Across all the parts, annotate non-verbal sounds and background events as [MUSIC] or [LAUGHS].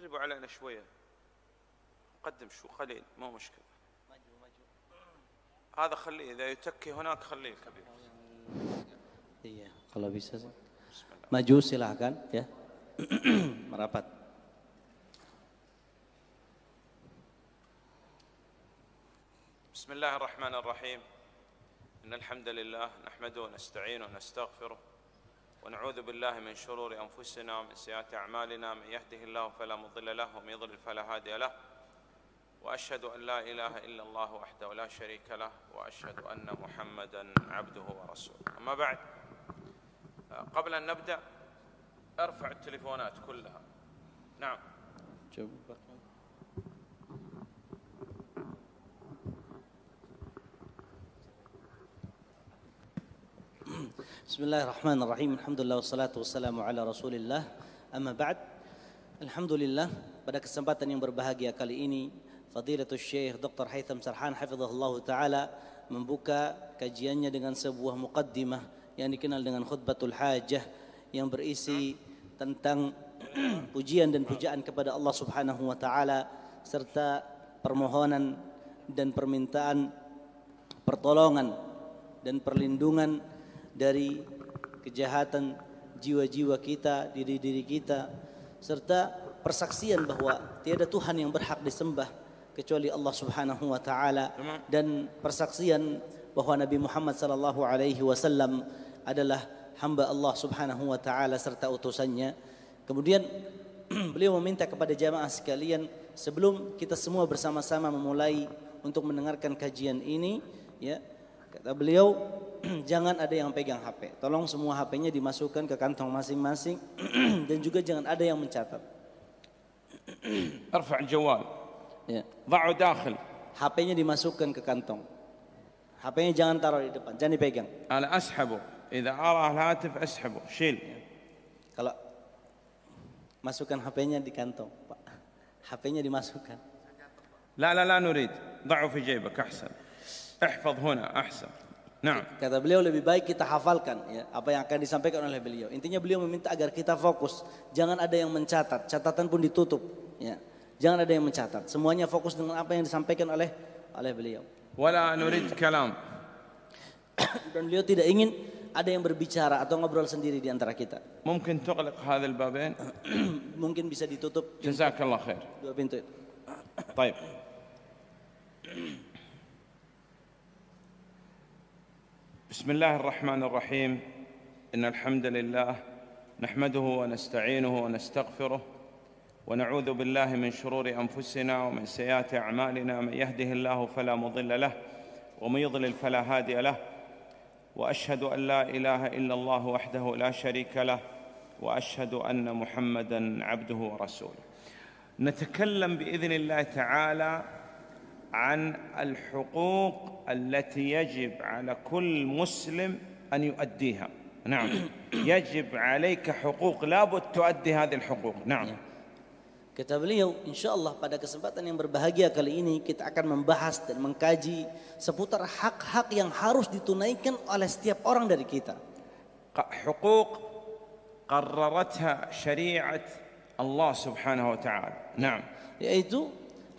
قربوا علينا شوية قدم شو قليل مو مشكلة هذا خليه إذا يتكي هناك خليه الكبير Iya, kalau bisa sih. Maju silahkan ya. [CLEARS THROAT] Merapat. بسم الله الرحمن الرحيم إن الحمد لله نحمده ونستعينه ونستغفره ونعوذ بالله من شرور أنفسنا ومن سيئات أعمالنا من يهده الله فلا مضل له ومن يضلل فلا هادي له وأشهد أن لا إله إلا الله وحده لا شريك له وأشهد أن محمدا عبده ورسوله أما بعد قبل أن نبدأ ارفع التليفونات كلها نعم جواب Bismillahirrahmanirrahim. Alhamdulillah wassalatu wassalamu ala Rasulillah. Amma ba'd. Alhamdulillah pada kesempatan yang berbahagia kali ini Fadilatul Syekh Dr. Haitham Sarhan hafizahullah taala membuka kajiannya dengan sebuah muqaddimah yang dikenal dengan khutbatul hajah yang berisi tentang [CLEARS THROAT] pujian dan pujaan kepada Allah Subhanahu wa taala serta permohonan dan permintaan pertolongan dan perlindungan dari kejahatan jiwa-jiwa kita, diri-diri kita serta persaksian bahwa tiada Tuhan yang berhak disembah kecuali Allah Subhanahu wa taala dan persaksian bahwa Nabi Muhammad sallallahu alaihi wasallam adalah hamba Allah Subhanahu wa taala serta utusannya. Kemudian [CLEARS THROAT] beliau meminta kepada jamaah sekalian sebelum kita semua bersama-sama memulai untuk mendengarkan kajian ini ya Kata beliau, [CLEARS THROAT] jangan ada yang pegang HP. Tolong semua HP-nya dimasukkan ke kantong masing-masing [CLEARS THROAT] dan juga jangan ada yang mencatat. [CLEARS THROAT] Arfa' jawal. Ya. dakhil. HP-nya dimasukkan ke kantong. HP-nya jangan taruh di depan, jangan dipegang. Ala ashabu. Idza ara al-hatif ashabu. Shil. Ya. Kalau masukkan HP-nya di kantong, Pak. HP-nya dimasukkan. La la la nurid. Da'u fi jaybak ahsan. احفظ هنا احسن Nah. Kata beliau lebih baik kita hafalkan ya, apa yang akan disampaikan oleh beliau. Intinya beliau meminta agar kita fokus, jangan ada yang mencatat, catatan pun ditutup ya. Jangan ada yang mencatat, semuanya fokus dengan apa yang disampaikan oleh oleh beliau. Wala nurid kalam. Dan beliau tidak ingin ada yang berbicara atau ngobrol sendiri di antara kita. Mungkin tuqliq hadzal babain. [CLEARS THROAT] Mungkin bisa ditutup. Jazakallah khair. Dua pintu. Baik. بسم الله الرحمن الرحيم إن الحمد لله نحمده ونستعينه ونستغفره ونعوذ بالله من شرور أنفسنا ومن سيئات أعمالنا من يهده الله فلا مضل له ومن يضلل فلا هادي له وأشهد أن لا إله إلا الله وحده لا شريك له وأشهد أن محمدًا عبده ورسوله نتكلم بإذن الله تعالى عن الحقوق التي يجب على كل مسلم أن يؤديها نعم يجب عليك حقوق لابد تؤدي هذه الحقوق نعم Kata beliau, insya Allah pada kesempatan yang berbahagia kali ini kita akan membahas dan mengkaji seputar hak-hak yang harus ditunaikan oleh setiap orang dari kita. Hukuk قررتها syariat Allah subhanahu wa ta'ala. Yaitu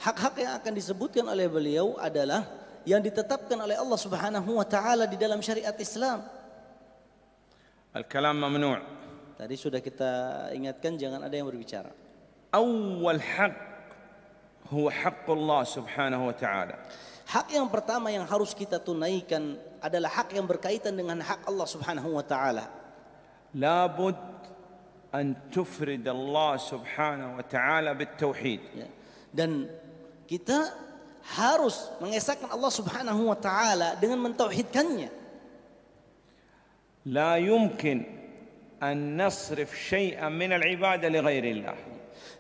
hak-hak yang akan disebutkan oleh beliau adalah yang ditetapkan oleh Allah Subhanahu wa taala di dalam syariat Islam. Al-kalam mamnu'. Tadi sudah kita ingatkan jangan ada yang berbicara. Awal hak huwa haqqullah Subhanahu wa taala. Hak yang pertama yang harus kita tunaikan adalah hak yang berkaitan dengan hak Allah Subhanahu wa taala. Labud an tufrid Allah Subhanahu wa taala بالتوحيد. Ya. Dan Kita harus mengesahkan Allah Subhanahu wa taala dengan mentauhidkannya. La لا يمكن أن نصرف شيئا من العبادة لغير الله.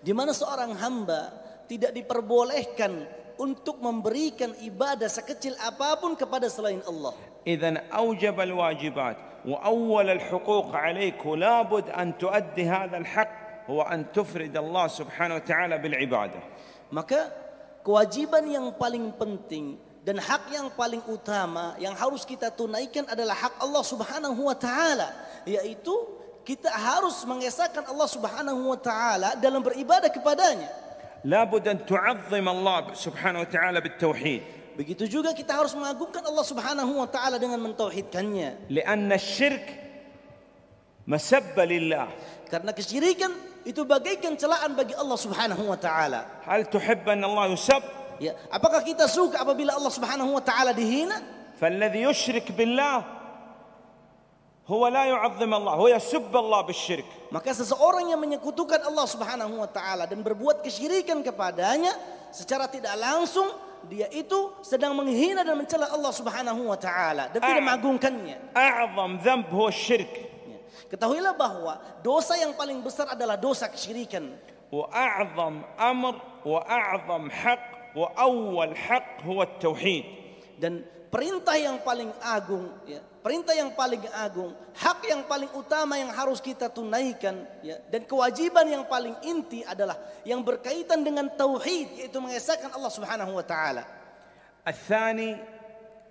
Di mana seorang hamba tidak diperbolehkan untuk memberikan ibadah sekecil apapun kepada selain Allah. Idzan al-wajibat al-huquq wa awwal 'alayka la bud an tuaddi hadha al-haqq huwa an tufrid Allah Subhanahu wa ta'ala bil 'ibadah. Maka kewajiban yang paling penting dan hak yang paling utama yang harus kita tunaikan adalah hak Allah Subhanahu wa taala yaitu kita harus mengesahkan Allah Subhanahu wa taala dalam beribadah kepadanya la budan tu'azzim Allah Subhanahu wa taala bitauhid begitu juga kita harus mengagungkan Allah Subhanahu wa taala dengan mentauhidkannya karena syirk masabba lillah Karena kesyirikan itu bagaikan celaan bagi Allah Subhanahu wa taala. Hal tuhibbu an Allah yusab? Ya, apakah kita suka apabila Allah Subhanahu wa taala dihina? Falladhi yushrik billah maka seseorang yang menyekutukan Allah Subhanahu wa taala dan berbuat kesyirikan kepadanya secara tidak langsung dia itu sedang menghina dan mencela Allah Subhanahu wa taala dan tidak ah. mengagungkannya a'zam dzamb huwa syirk Ketahuilah bahwa dosa yang paling besar adalah dosa kesyirikan. Wa a'zam amr wa a'zam haq wa awal haq huwa tauhid. Dan perintah yang paling agung ya, perintah yang paling agung, hak yang paling utama yang harus kita tunaikan ya, dan kewajiban yang paling inti adalah yang berkaitan dengan tauhid yaitu mengesahkan Allah Subhanahu wa taala.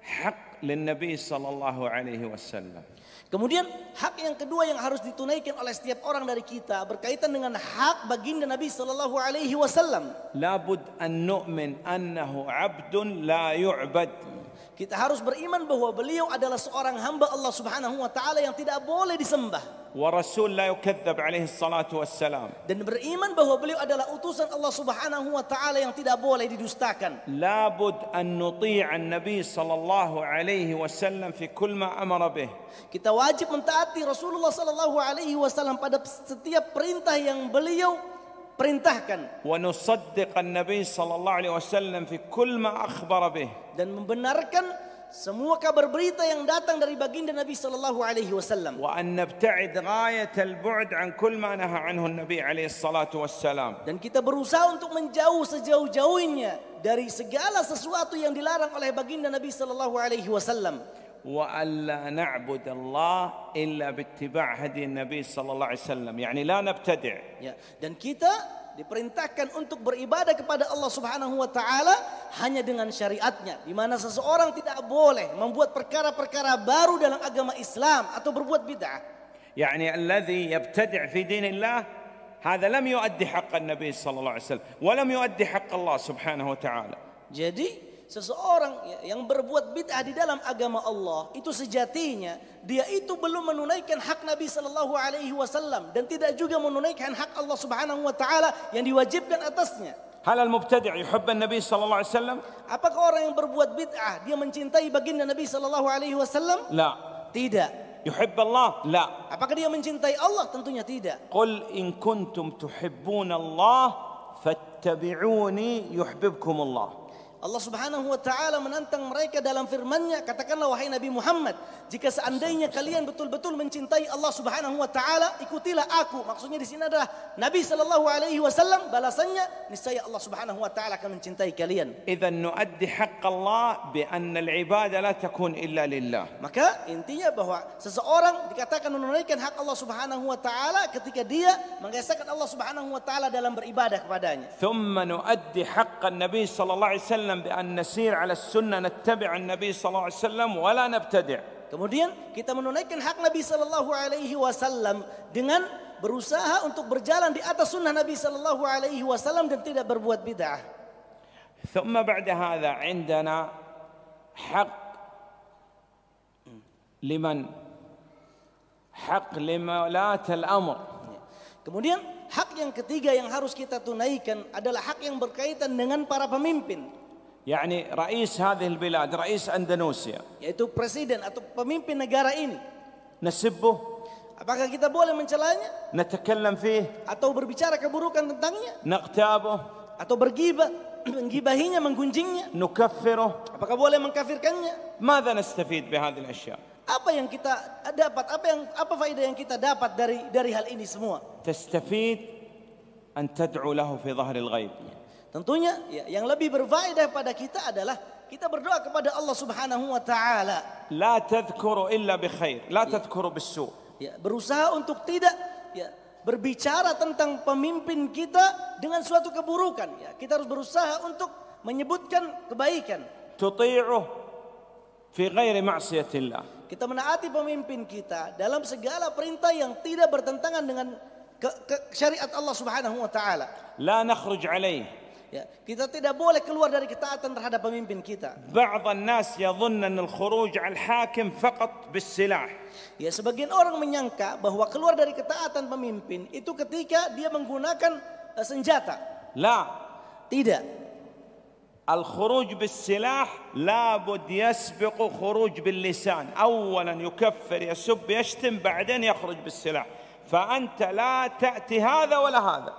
حق للنبي صلى الله عليه وسلم Kemudian hak yang kedua yang harus ditunaikan oleh setiap orang dari kita berkaitan dengan hak baginda Nabi sallallahu alaihi wasallam. Labud an nu'min annahu 'abdun la yu'bad. Kita harus beriman bahwa beliau adalah seorang hamba Allah Subhanahu wa taala yang tidak boleh disembah. Dan beriman bahwa beliau adalah utusan Allah Subhanahu wa taala yang tidak boleh didustakan. لابد an نطيع النبي صلى الله Kita wajib mentaati Rasulullah sallallahu alaihi wasallam pada setiap perintah yang beliau perintahkan wa nusaddiq an-nabi sallallahu alaihi wasallam fi kull ma akhbara bih dan membenarkan semua kabar berita yang datang dari baginda Nabi sallallahu alaihi wasallam wa an nabta'id ghayat al-bu'd an kull ma naha anhu an-nabi alaihi salatu wassalam dan kita berusaha untuk menjauh sejauh-jauhnya dari segala sesuatu yang dilarang oleh baginda Nabi sallallahu alaihi wasallam والا نعبد الله الا باتباع هدي النبي صلى الله عليه وسلم يعني لا نبتدع ya dan kita diperintahkan untuk beribadah kepada Allah Subhanahu wa taala hanya dengan syariatnya di mana seseorang tidak boleh membuat perkara-perkara baru dalam agama Islam atau berbuat bid'ah يعني الذي يبتدع في دين الله هذا لم يؤدي حق النبي صلى الله عليه وسلم ولم يؤدي حق الله سبحانه وتعالى jadi seseorang ya, yang berbuat bid'ah di dalam agama Allah itu sejatinya dia itu belum menunaikan hak Nabi Shallallahu Alaihi Wasallam dan tidak juga menunaikan hak Allah Subhanahu Wa Taala yang diwajibkan atasnya. Halal mubtadi Yuhub an-nabi sallallahu alaihi wasallam? Apakah orang yang berbuat bid'ah dia mencintai baginda Nabi sallallahu Alaihi Wasallam? La. Tidak. Yuhub Allah? La. apakah dia mencintai Allah tentunya tidak Qul in kuntum تحبون Allah Allah Subhanahu wa taala menantang mereka dalam firman-Nya, katakanlah wahai Nabi Muhammad, jika seandainya kalian betul-betul mencintai Allah Subhanahu wa taala, ikutilah aku. Maksudnya di sini adalah Nabi sallallahu alaihi wasallam balasannya niscaya Allah Subhanahu wa taala akan mencintai kalian. Idzan nu'addi haqq Allah bi anna al-ibadah la takun illa lillah. Maka intinya bahwa seseorang dikatakan menunaikan hak Allah Subhanahu wa taala ketika dia mengesakan Allah Subhanahu wa taala dalam beribadah kepadanya. Thumma nu'addi haqq an-nabi sallallahu alaihi wasallam وسلم بأن نسير على السنة نتبع النبي صلى الله عليه وسلم ولا نبتدع Kemudian kita menunaikan hak Nabi Shallallahu Alaihi Wasallam dengan berusaha untuk berjalan di atas sunnah Nabi Shallallahu Alaihi Wasallam dan tidak berbuat bid'ah. ثم بعد هذا عندنا حق لمن حق لمولاة الأمر. Kemudian hak yang ketiga yang harus kita tunaikan adalah hak yang berkaitan dengan para pemimpin. يعني رئيس هذه البلاد رئيس أندونيسيا yaitu presiden atau pemimpin negara ini نسبه Apakah kita boleh mencelanya? نتكلم فيه atau berbicara keburukan tentangnya? نقتابه atau bergibah menggibahinya menggunjingnya? نكفره apakah boleh mengkafirkannya? ماذا نستفيد بهذه الأشياء؟ apa yang kita dapat apa yang apa faedah yang kita dapat dari dari hal ini semua? تستفيد أن تدعو له في ظهر الغيب Tentunya ya, yang lebih berfaedah pada kita adalah kita berdoa kepada Allah Subhanahu wa taala. La tadhkuru illa bi khair, la ya. tadhkuru su. Ya, berusaha untuk tidak ya berbicara tentang pemimpin kita dengan suatu keburukan ya. Kita harus berusaha untuk menyebutkan kebaikan. Tuti'u fi ghairi ma'siyatillah. Kita menaati pemimpin kita dalam segala perintah yang tidak bertentangan dengan ke, ke, syariat Allah Subhanahu wa taala. La nakhruj alaihi Ya, kita tidak boleh keluar dari ketaatan terhadap pemimpin kita. بعض الناس يظن أن الخروج على الحاكم فقط بالسلاح. Ya, sebagian orang menyangka bahwa keluar dari ketaatan pemimpin itu ketika dia menggunakan senjata. لا. Tidak. الخروج بالسلاح لابد يسبق خروج باللسان أولا يكفر يسب يشتم بعدين يخرج بالسلاح فأنت لا تأتي هذا ولا هذا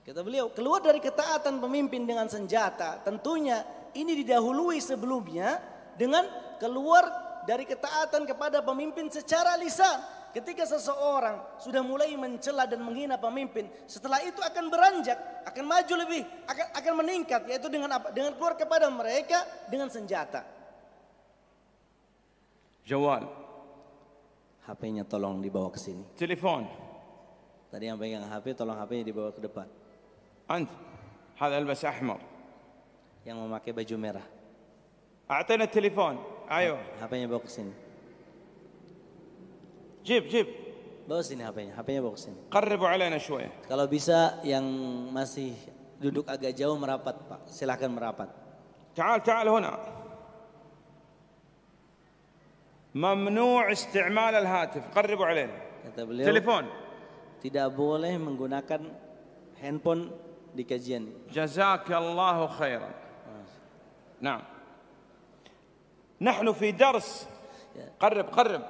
Kata beliau, keluar dari ketaatan pemimpin dengan senjata, tentunya ini didahului sebelumnya dengan keluar dari ketaatan kepada pemimpin secara lisan. Ketika seseorang sudah mulai mencela dan menghina pemimpin, setelah itu akan beranjak, akan maju lebih, akan akan meningkat yaitu dengan apa? Dengan keluar kepada mereka dengan senjata. jawab HP-nya tolong dibawa ke sini. Telepon. Tadi yang pegang HP tolong HP-nya dibawa ke depan. أنت هذا ألبس أحمر yang memakai baju merah. أعطينا التليفون أيوه HP-nya bawa ke sini. جيب جيب bawa sini HP-nya, HP-nya bawa ke sini. قربوا علينا شوية. Kalau bisa yang masih duduk agak jauh merapat Pak, silakan merapat. تعال تعال هنا. ممنوع استعمال الهاتف قربوا علينا. Kata beliau, Telepon. Tidak boleh menggunakan handphone di kajian. Jazakallahu khairan. Nah. Nahnu fi dars. Ya. Qarrib, qarrib.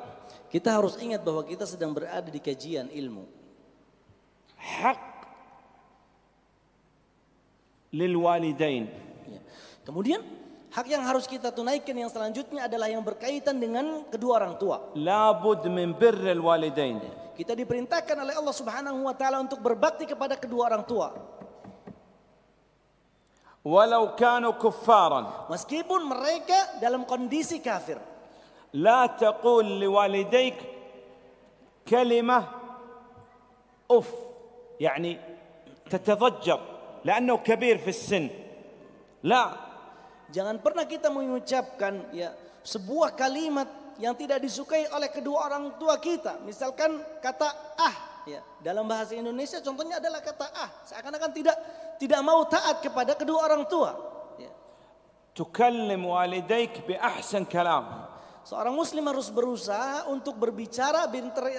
Kita harus ingat bahwa kita sedang berada di kajian ilmu. Hak lil walidain. Ya. Kemudian hak yang harus kita tunaikan yang selanjutnya adalah yang berkaitan dengan kedua orang tua. Labud min birril walidain. Ya. Kita diperintahkan oleh Allah Subhanahu wa taala untuk berbakti kepada kedua orang tua walau kanu kuffaran meskipun mereka dalam kondisi kafir la taqul liwalidayk kalimah uff يعني تتضجر لأنه كبير في السن لا jangan pernah kita mengucapkan ya sebuah kalimat yang tidak disukai oleh kedua orang tua kita misalkan kata ah ya dalam bahasa Indonesia contohnya adalah kata ah seakan-akan tidak tidak mau taat kepada kedua orang tua. Ya. Tukallim walidayk bi ahsan kalam. Seorang muslim harus berusaha untuk berbicara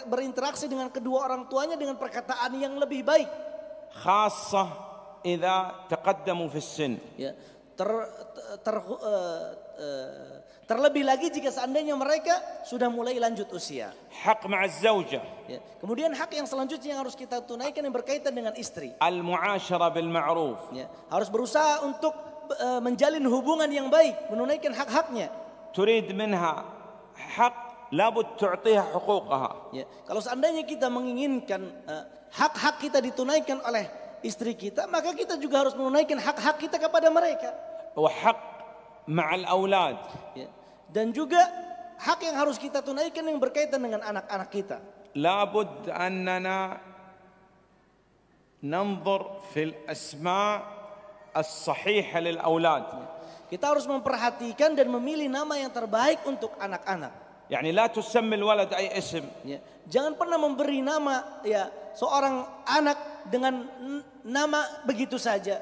berinteraksi dengan kedua orang tuanya dengan perkataan yang lebih baik. Khassah idza taqaddamu fi sin. Ya, ter, ter, ter uh, uh, Terlebih lagi jika seandainya mereka sudah mulai lanjut usia. Hak maaz Ya. Kemudian hak yang selanjutnya yang harus kita tunaikan yang berkaitan dengan istri. al muashara bil ma'ruf. Ya. Harus berusaha untuk uh, menjalin hubungan yang baik, menunaikan hak-haknya. Turid minha hak labut tu'tiha hukukaha. Ya. Kalau seandainya kita menginginkan e, hak-hak uh, kita ditunaikan oleh istri kita, maka kita juga harus menunaikan hak-hak kita kepada mereka. Wa hak ma'al الأولاد dan juga hak yang harus kita tunaikan yang berkaitan dengan anak-anak kita. Labud nanzur fil asma as-sahiha lil aulad. Kita harus memperhatikan dan memilih nama yang terbaik untuk anak-anak. Yani la tusammi الولد أي اسم. Ya. Jangan pernah memberi nama ya seorang anak dengan nama begitu saja.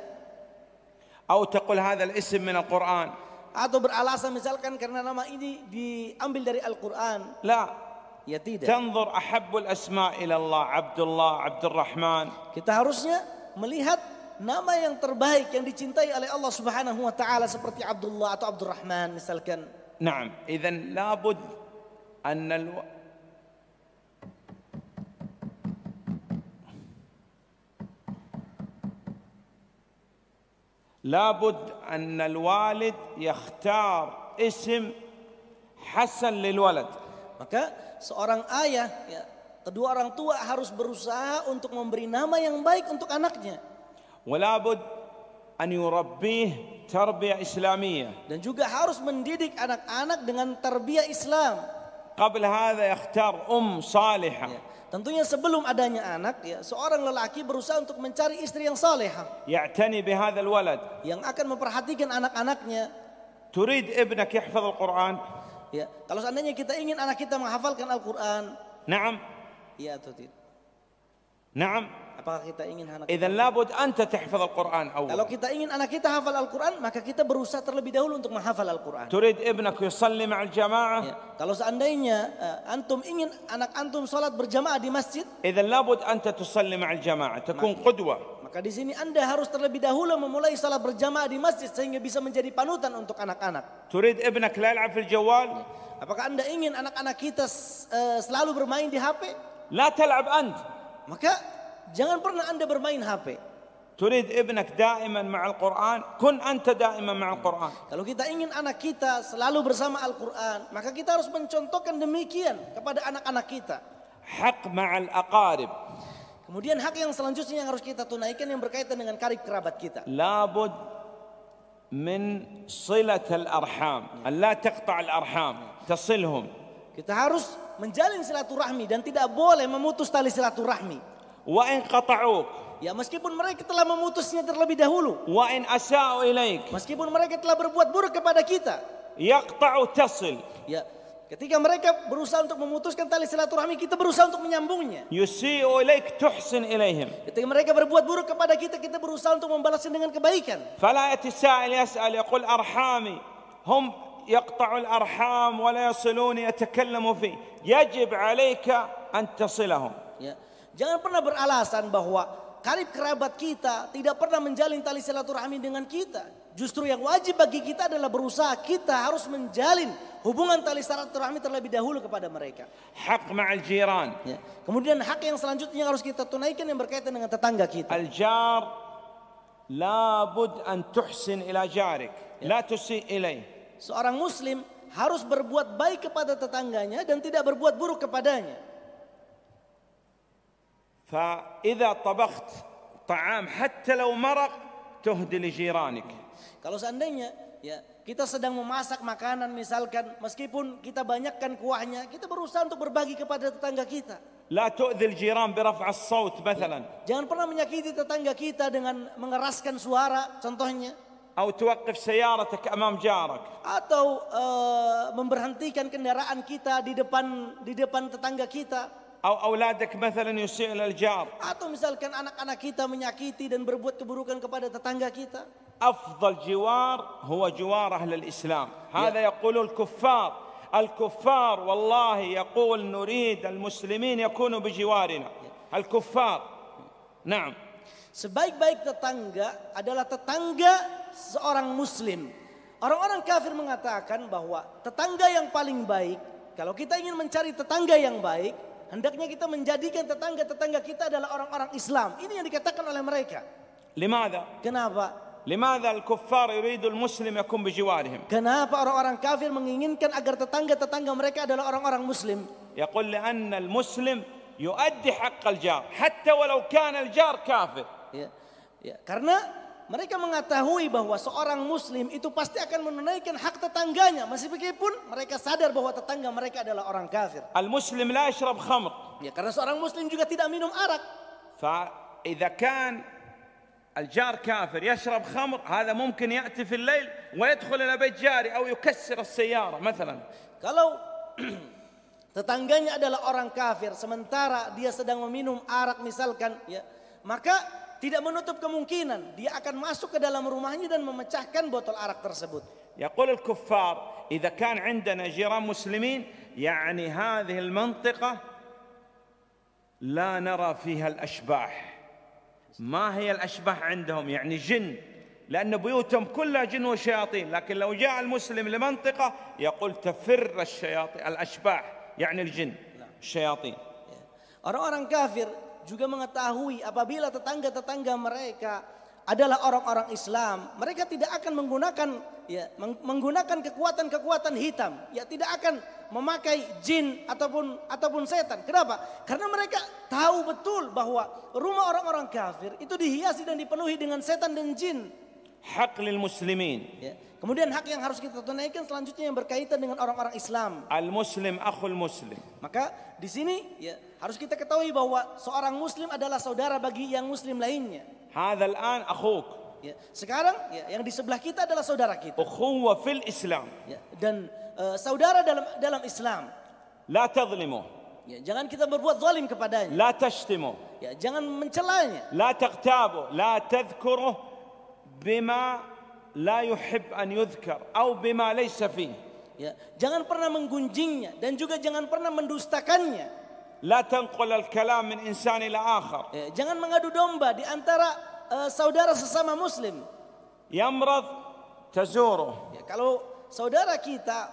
أو تقول هذا الاسم من القرآن atau beralasan misalkan karena nama ini diambil dari Al-Qur'an. La. Ya tidak. Tanzur ahabbul asma ila Allah Abdullah Abdurrahman. Kita harusnya melihat nama yang terbaik yang dicintai oleh Allah Subhanahu wa taala seperti Abdullah atau Abdurrahman misalkan. Naam, idzan labud an لابد أن الوالد يختار اسم حسن للولد maka seorang ayah ya, kedua orang tua harus berusaha untuk memberi nama yang baik untuk anaknya ولابد أن يربيه تربية إسلامية dan juga harus mendidik anak-anak dengan tarbiyah Islam قبل هذا يختار أم صالحة Tentunya sebelum adanya anak ya, seorang lelaki berusaha untuk mencari istri yang salehah. Ya'tani bihadzal walad. Yang akan memperhatikan anak-anaknya. Turid ibnak yahfaz al-Qur'an. Ya, kalau seandainya kita ingin anak kita menghafalkan Al-Qur'an. Naam. Ya atau tidak? Apakah kita ingin anak kita? Idan labud anta tahfaz al-Qur'an awal. Kalau kita ingin anak kita hafal Al-Qur'an, maka kita berusaha terlebih dahulu untuk menghafal Al-Qur'an. Turid ibnak yusalli ma'al jamaah. Ya, kalau seandainya uh, antum ingin anak antum salat berjamaah di masjid, idan labud anta tusalli ma'al jamaah, takun qudwa. Maka di sini Anda harus terlebih dahulu memulai salat berjamaah di masjid sehingga bisa menjadi panutan untuk anak-anak. Turid ibnak la yal'ab fil jawal? Ya. Apakah Anda ingin anak-anak kita uh, selalu bermain di HP? La tal'ab ant. Maka Jangan pernah Anda bermain HP. تريد ابنك daiman, مع Quran? Kun anta daiman, مع Quran. kalau kita ingin anak kita selalu bersama Al-Quran maka kita harus mencontohkan demikian kepada anak-anak kita hak ma'al aqarib kemudian hak yang selanjutnya yang harus kita tunaikan yang berkaitan dengan karib kerabat kita labud min silat al-arham Allah ya. taqta al-arham tasilhum kita harus menjalin silaturahmi dan tidak boleh memutus tali silaturahmi Wa in qata'uk Ya meskipun mereka telah memutusnya terlebih dahulu. Wa in asa'u ilaik. Meskipun mereka telah berbuat buruk kepada kita. Yaqta'u tasil. Ya, Ketika mereka berusaha untuk memutuskan tali silaturahmi, kita berusaha untuk menyambungnya. Yusi'u ilaik tuhsin ilaihim. Ketika mereka berbuat buruk kepada kita, kita berusaha untuk membalasnya dengan kebaikan. Fala yatisa'il yas'al yaqul arhami hum يقطع الأرحام ولا يصلون يتكلم فيه Yajib عليك أن تصلهم yeah. Jangan pernah beralasan bahwa karib kerabat kita tidak pernah menjalin tali silaturahmi dengan kita. Justru yang wajib bagi kita adalah berusaha kita harus menjalin hubungan tali silaturahmi terlebih dahulu kepada mereka. Hak ma'al jiran. Ya. Kemudian hak yang selanjutnya harus kita tunaikan yang berkaitan dengan tetangga kita. Al-jar labud an tuhsin ila jarik, ya. la tusi ilai. Seorang muslim harus berbuat baik kepada tetangganya dan tidak berbuat buruk kepadanya. فإذا طبخت طعام حتى لو مرق تهدي لجيرانك kalau seandainya ya kita sedang memasak makanan misalkan meskipun kita banyakkan kuahnya kita berusaha untuk berbagi kepada tetangga kita al-jiran bi raf' as الصوت mathalan jangan pernah menyakiti tetangga kita dengan mengeraskan suara contohnya أو توقف سيارتك أمام جارك atau uh, memberhentikan kendaraan kita di depan di depan tetangga kita atau auladak mathalan yusi'il al-jar. Atau misalkan anak-anak kita menyakiti dan berbuat keburukan kepada tetangga kita. Afdal jiwar huwa jiwar أهل Islam. Ya. Hada yaqulu al-kuffar. الكفار والله يقول نريد المسلمين يكونوا بجوارنا الكفار نعم sebaik-baik tetangga adalah tetangga seorang muslim orang-orang kafir mengatakan bahwa tetangga yang paling baik kalau kita ingin mencari tetangga yang baik hendaknya kita menjadikan tetangga-tetangga kita adalah orang-orang Islam. Ini yang dikatakan oleh mereka. لماذا? Kenapa? لماذا الكفار يريد المسلم يكون بجوارهم kenapa orang-orang kafir menginginkan agar tetangga-tetangga mereka adalah orang-orang muslim يقول لأن المسلم يؤدي حق الجار حتى ولو كان الجار كافر ya, ya. karena mereka mengetahui bahwa seorang muslim itu pasti akan menunaikan hak tetangganya meskipun mereka sadar bahwa tetangga mereka adalah orang kafir. Al muslim la yashrab khamr. Ya karena seorang muslim juga tidak minum arak. Fa idza kan yashrab khamr يشرب خمر هذا ممكن ياتي في الليل ويدخل bayt jari جاري yukassir يكسر السياره mathalan kalau [CLEARS THROAT] tetangganya adalah orang kafir sementara dia sedang meminum arak misalkan ya maka tidak menutup kemungkinan dia akan masuk ke dalam rumahnya dan memecahkan botol arak tersebut. يقول الكفار إذا كان عندنا جيران مسلمين يعني هذه المنطقة لا نرى فيها الأشباح ما هي الأشباح عندهم يعني جن لأن بيوتهم كلها جن وشياطين لكن لو جاء المسلم لمنطقة يقول تفر الشياطين الأشباح يعني الجن الشياطين Orang-orang kafir juga mengetahui apabila tetangga-tetangga mereka adalah orang-orang Islam, mereka tidak akan menggunakan ya menggunakan kekuatan-kekuatan hitam, ya tidak akan memakai jin ataupun ataupun setan. Kenapa? Karena mereka tahu betul bahwa rumah orang-orang kafir itu dihiasi dan dipenuhi dengan setan dan jin hak lil muslimin. Ya. Kemudian hak yang harus kita tunaikan selanjutnya yang berkaitan dengan orang-orang Islam. Al muslim akhul muslim. Maka di sini ya harus kita ketahui bahwa seorang muslim adalah saudara bagi yang muslim lainnya. Hadzal an akhuk. Ya. Sekarang ya, yang di sebelah kita adalah saudara kita. Ukhuwa fil Islam. Ya. Dan uh, saudara dalam dalam Islam. La tadlimu. Ya, jangan kita berbuat zalim kepadanya. La tashtimu. Ya, jangan mencelanya. La taqtabu, la tadhkuruh, bima la yuhib an yudhkar atau bima laysa fih. Ya, jangan pernah menggunjingnya dan juga jangan pernah mendustakannya. La tanqul al-kalam min إلى ila akhar. Ya, jangan mengadu domba di antara uh, saudara sesama muslim. Yamrad tazuruh. Ya, kalau saudara kita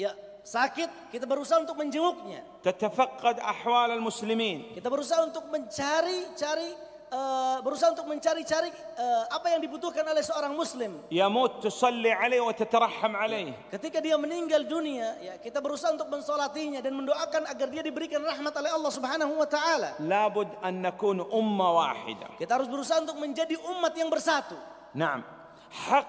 ya sakit, kita berusaha untuk menjenguknya. تتفقد ahwal al-muslimin. Kita berusaha untuk mencari-cari Eh, berusaha untuk mencari-cari eh, apa yang dibutuhkan oleh seorang muslim. Yamut tusalli alaihi wa tatarham alaihi. Ya, ketika dia meninggal dunia, ya, kita berusaha untuk mensolatinya dan mendoakan agar dia diberikan rahmat oleh Allah Subhanahu wa taala. Labud an nakun umma wahida. Kita harus berusaha untuk menjadi umat yang bersatu. Naam. hak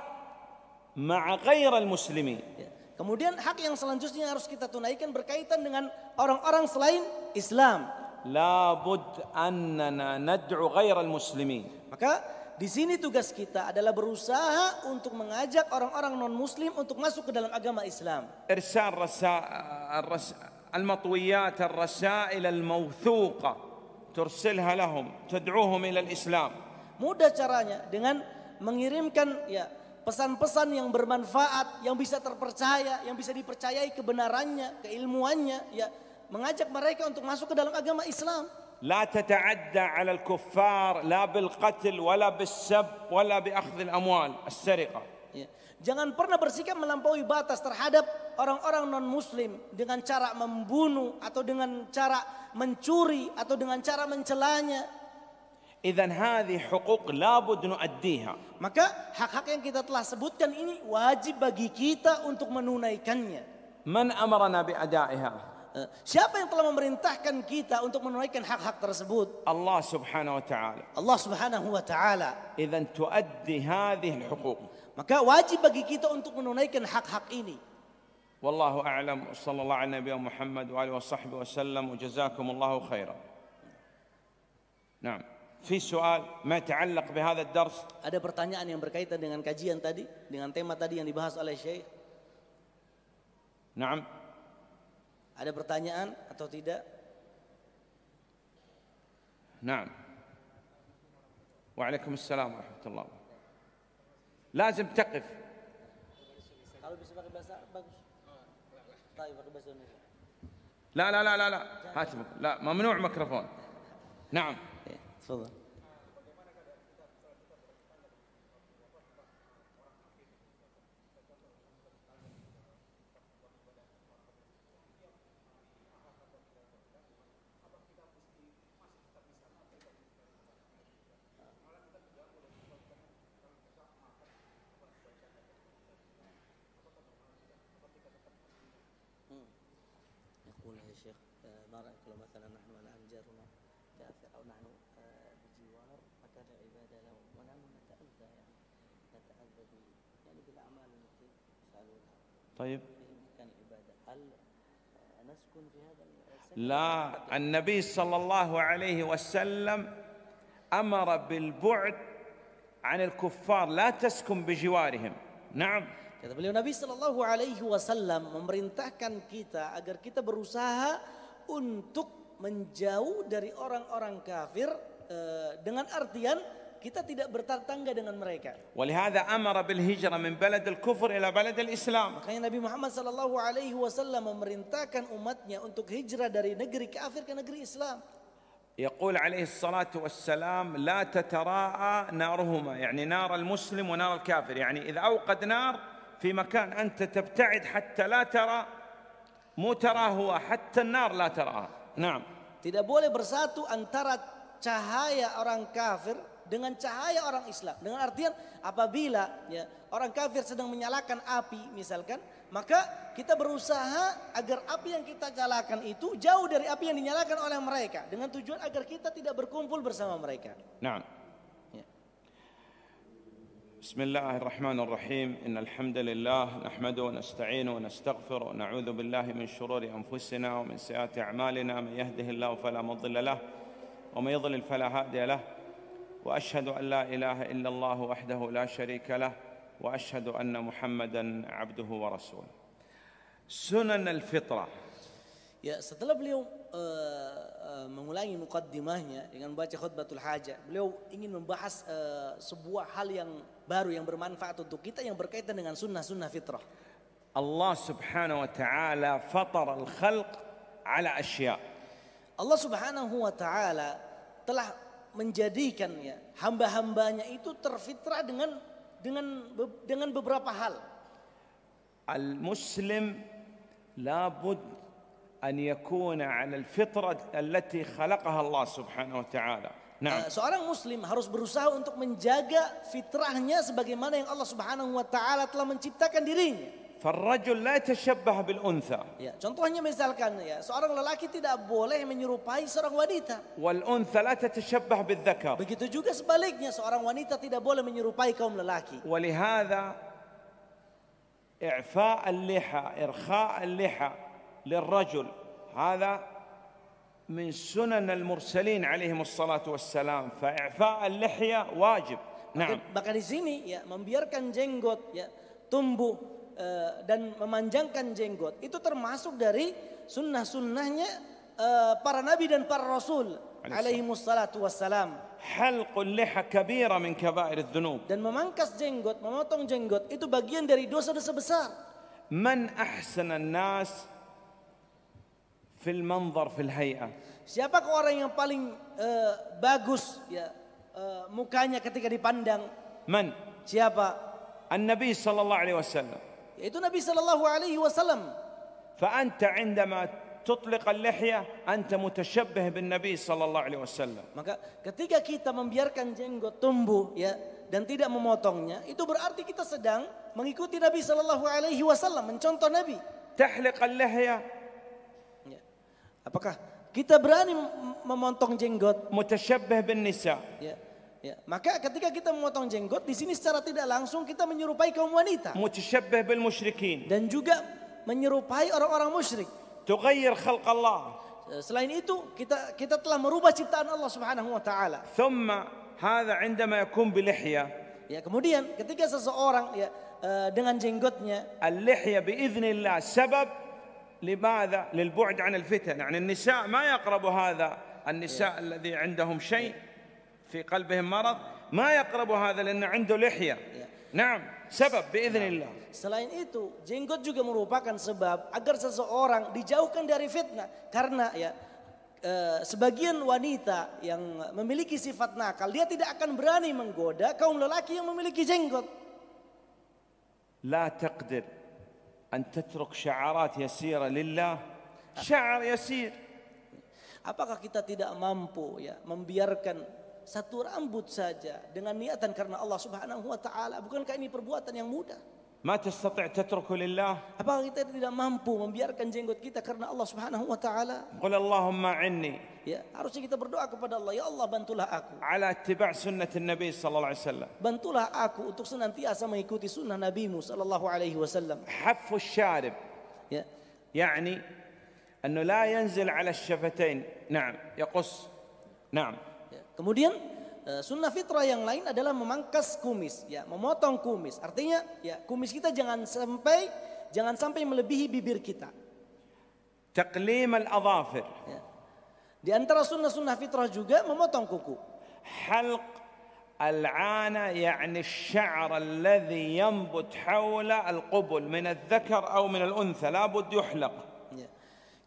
ma'a ghairal muslimin. Ya, kemudian hak yang selanjutnya harus kita tunaikan berkaitan dengan orang-orang selain Islam labud annana nad'u al muslimin. Maka di sini tugas kita adalah berusaha untuk mengajak orang-orang non-muslim untuk masuk ke dalam agama Islam. Irsal al-matwiyat ar-rasail al-mawthuqa tursilha lahum لهم ila al-islam. mudah caranya dengan mengirimkan ya pesan-pesan yang bermanfaat yang bisa terpercaya yang bisa dipercayai kebenarannya keilmuannya ya mengajak mereka untuk masuk ke dalam agama Islam. لا تتعدى على الكفار لا بالقتل ولا بالسب ولا بأخذ الأموال السرقة. Jangan pernah bersikap melampaui batas terhadap orang-orang non-muslim dengan cara membunuh atau dengan cara mencuri atau dengan cara mencelanya. Idan hadhi huquq labud nu'addiha. Maka hak-hak yang kita telah sebutkan ini wajib bagi kita untuk menunaikannya. من أمرنا بأدائها؟ Eh, siapa yang telah memerintahkan kita untuk menunaikan hak-hak tersebut? Allah Subhanahu wa taala. Allah Subhanahu wa taala. Idzan tuaddi hadhihi al-huquq. Maka wajib bagi kita untuk menunaikan hak-hak ini. Wallahu a'lam. Sallallahu alaihi nabiyina Muhammad wa alihi washabbihi wasallam wa jazakumullahu khairan. Naam. ma ta'allaq bi hadha ad-dars? Ada pertanyaan yang berkaitan dengan kajian tadi, dengan tema tadi yang dibahas oleh Syekh. Naam. Ada pertanyaan atau tidak? نعم وعليكم السلام ورحمة الله لازم تقف kalau bisa pakai bahasa bagus طيب pakai bahasa Indonesia لا لا لا لا لا هات لا ممنوع ميكروفون نعم تفضل طيب لا النبي صلى الله عليه وسلم أمر بالبعد عن الكفار لا تسكن بجوارهم نعم Kata beliau Nabi Shallallahu Alaihi Wasallam memerintahkan kita agar kita berusaha untuk menjauh dari orang-orang kafir eh, dengan artian Kita tidak bertetangga dengan mereka. Walihada bil hijrah min balad al kufur ila balad al islam. Makanya Nabi Muhammad sallallahu alaihi wasallam memerintahkan umatnya untuk hijrah dari negeri kafir ke negeri Islam. يقول عليه الصلاة والسلام لا تتراءى نارهما يعني نار المسلم ونار الكافر يعني إذا أوقد نار في مكان أنت تبتعد حتى لا ترى مو ترى هو حتى النار لا تراها نعم Tidak boleh bersatu antara cahaya orang kafir dengan cahaya orang Islam. Dengan artian apabila ya orang kafir sedang menyalakan api misalkan, maka kita berusaha agar api yang kita nyalakan itu jauh dari api yang dinyalakan oleh mereka dengan tujuan agar kita tidak berkumpul bersama mereka. Nah. Ya. بسم الله الرحمن الرحيم إن الحمد لله نحمده ونستعينه ونستغفر ونعوذ بالله من شرور أنفسنا ومن سيئات أعمالنا من يهده الله فلا مضل له ومن يضلل فلا هادي له واشهد ان لا اله الا الله وحده لا شريك له واشهد ان محمدا عبده ورسوله سنن الفطره يا setelah beliau uh, uh, mengulangi mukaddimahnya dengan membaca khutbatul hajah, beliau ingin membahas uh, sebuah hal yang baru yang bermanfaat untuk kita yang berkaitan dengan sunnah-sunnah fitrah. Allah Subhanahu wa taala fatar al-khalq ala asya. Allah Subhanahu wa taala telah menjadikannya hamba-hambanya itu terfitrah dengan dengan dengan beberapa hal. Al-muslim labud an yakuna 'ala al-fitrah allati khalaqaha Allah Subhanahu wa ta'ala. Nah. Eh, seorang muslim harus berusaha untuk menjaga fitrahnya sebagaimana yang Allah Subhanahu wa taala telah menciptakan dirinya. فالرجل لا يتشبه بالأنثى. Ya, contohnya misalkan ya, seorang lelaki tidak boleh menyerupai seorang wanita. والأنثى لا تتشبه بالذكر. Begitu juga sebaliknya, seorang wanita tidak boleh menyerupai kaum lelaki. ولهذا إعفاء اللحى، إرخاء اللحى للرجل هذا من سنن المرسلين عليهم الصلاة والسلام، فإعفاء اللحية واجب. نعم. Bahkan di sini ya membiarkan jenggot ya tumbuh Eh, dan memanjangkan jenggot itu termasuk dari sunnah-sunnahnya eh, para nabi dan para rasul alaihi wassalatu wassalam. Halqul liha kabira min kabair dzunub. Dan memangkas jenggot, memotong jenggot itu bagian dari dosa-dosa besar. Man ahsana nas fil manzar fil hay'a. Siapa orang yang paling uh, bagus ya uh, mukanya ketika dipandang? Man? Siapa? An-Nabi sallallahu alaihi wasallam yaitu Nabi sallallahu alaihi wasallam. Fa indama عندما تطلق اللحية anta متشبه بالنبي صلى الله عليه وسلم. Maka ketika kita membiarkan jenggot tumbuh ya dan tidak memotongnya, itu berarti kita sedang mengikuti Nabi sallallahu alaihi wasallam, mencontoh Nabi. تحلق اللحية. Ya. Apakah kita berani memotong jenggot? متشبه بالنساء. Ya. Ya, maka ketika kita memotong jenggot di sini secara tidak langsung kita menyerupai kaum wanita. Mutasyabbih bil musyrikin. Dan juga menyerupai orang-orang musyrik. Tughayyir khalq Allah. Eh, selain itu kita kita telah merubah ciptaan Allah Subhanahu wa taala. Thumma hadha yakun bil lihya. Ya, kemudian ketika seseorang ya eh, dengan jenggotnya Al-lihya بإذن الله سبب لماذا للبعد عن الفتن يعني النساء ما يقرب هذا النساء الذي عندهم شيء في قلبه مرض ما يقرب هذا لان عنده لحيه ya. نعم sebab باذن nah. الله. Selain itu, jenggot juga merupakan sebab agar seseorang dijauhkan dari fitnah karena ya e, sebagian wanita yang memiliki sifat nakal dia tidak akan berani menggoda kaum lelaki yang memiliki jenggot. لا تقدر ان تترك شعارات يسيره لله شعر يسير. Apakah kita tidak mampu ya membiarkan satu rambut saja dengan niatan karena Allah Subhanahu wa taala. Bukankah ini perbuatan yang mudah? ما تستطيع تترك لله Apakah kita tidak mampu membiarkan jenggot kita karena Allah Subhanahu wa taala? qul allahumma inni Ya, harusnya kita berdoa kepada Allah, ya Allah bantulah aku. ala ittiba' sunnatin Nabi Sallallahu alaihi wasallam. Bantulah aku untuk senantiasa mengikuti sunnah NabiMu sallallahu alaihi wasallam. Hafu syarib Ya. يعني أنه لا ينزل على الشفتين نعم يقص نعم Kemudian eh, sunnah fitrah yang lain adalah memangkas kumis, ya, memotong kumis. Artinya, ya, kumis kita jangan sampai jangan sampai melebihi bibir kita. Taklim al-adhafir. Ya. Di antara sunnah-sunnah fitrah juga memotong kuku. Halq العانة yambut hawla al qubul min al من atau min al untha labud yuhlaq. Ya.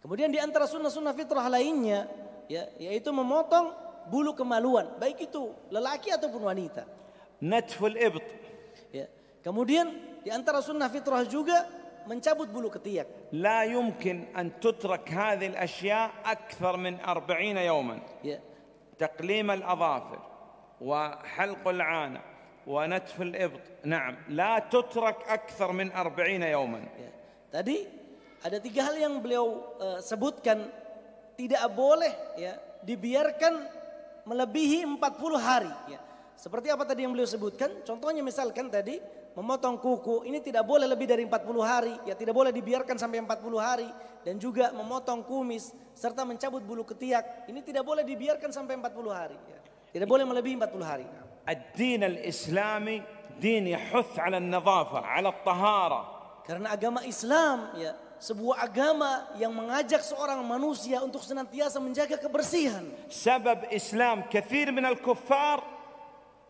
Kemudian di antara sunnah-sunnah fitrah lainnya ya, yaitu memotong bulu kemaluan, baik itu lelaki ataupun wanita. Natful ibt. Ya. Kemudian di antara sunnah fitrah juga mencabut bulu ketiak. لا يمكن أن تترك هذه الأشياء أكثر من 40 يوما. Ya. تقليم الأظافر وحلق العانة al الإبط نعم لا تترك أكثر من أربعين يوما ya. tadi ada tiga hal yang beliau uh, sebutkan tidak boleh ya dibiarkan melebihi 40 hari ya. Seperti apa tadi yang beliau sebutkan, contohnya misalkan tadi memotong kuku ini tidak boleh lebih dari 40 hari, ya tidak boleh dibiarkan sampai 40 hari dan juga memotong kumis serta mencabut bulu ketiak ini tidak boleh dibiarkan sampai 40 hari ya. Tidak boleh melebihi 40 hari. Ad-din al-islami din yahuth 'ala nazafa 'ala tahara Karena agama Islam ya sebuah agama yang mengajak seorang manusia untuk senantiasa menjaga kebersihan. Sebab Islam kathir min al-kuffar sebab,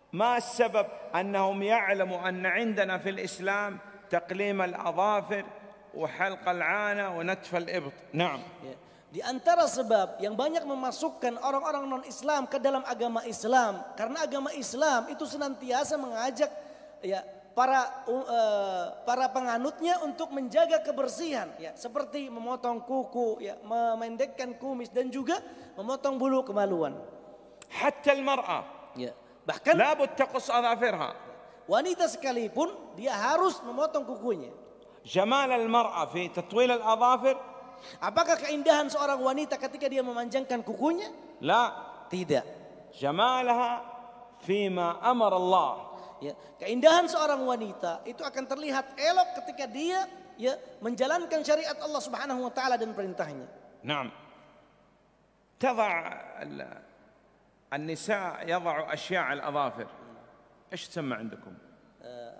ما السبب أنهم يعلموا أن عندنا في الإسلام تقليم الأظافر وحلق العانة al ibt. نعم ya. Di antara sebab yang banyak memasukkan orang-orang non-Islam ke dalam agama Islam karena agama Islam itu senantiasa mengajak ya para uh, para penganutnya untuk menjaga kebersihan ya seperti memotong kuku ya memendekkan kumis dan juga memotong bulu kemaluan hatta almar'a ya bahkan labud taqus adhafirha wanita sekalipun dia harus memotong kukunya jamal almar'a fi tatwil aladhafir apakah keindahan seorang wanita ketika dia memanjangkan kukunya la tidak fi ma amara Allah ya keindahan seorang wanita itu akan terlihat elok ketika dia ya menjalankan syariat Allah Subhanahu wa taala dan perintahnya. Naam. Nisa' النساء asya' al adhafir Ish tsamma 'indakum? Eh,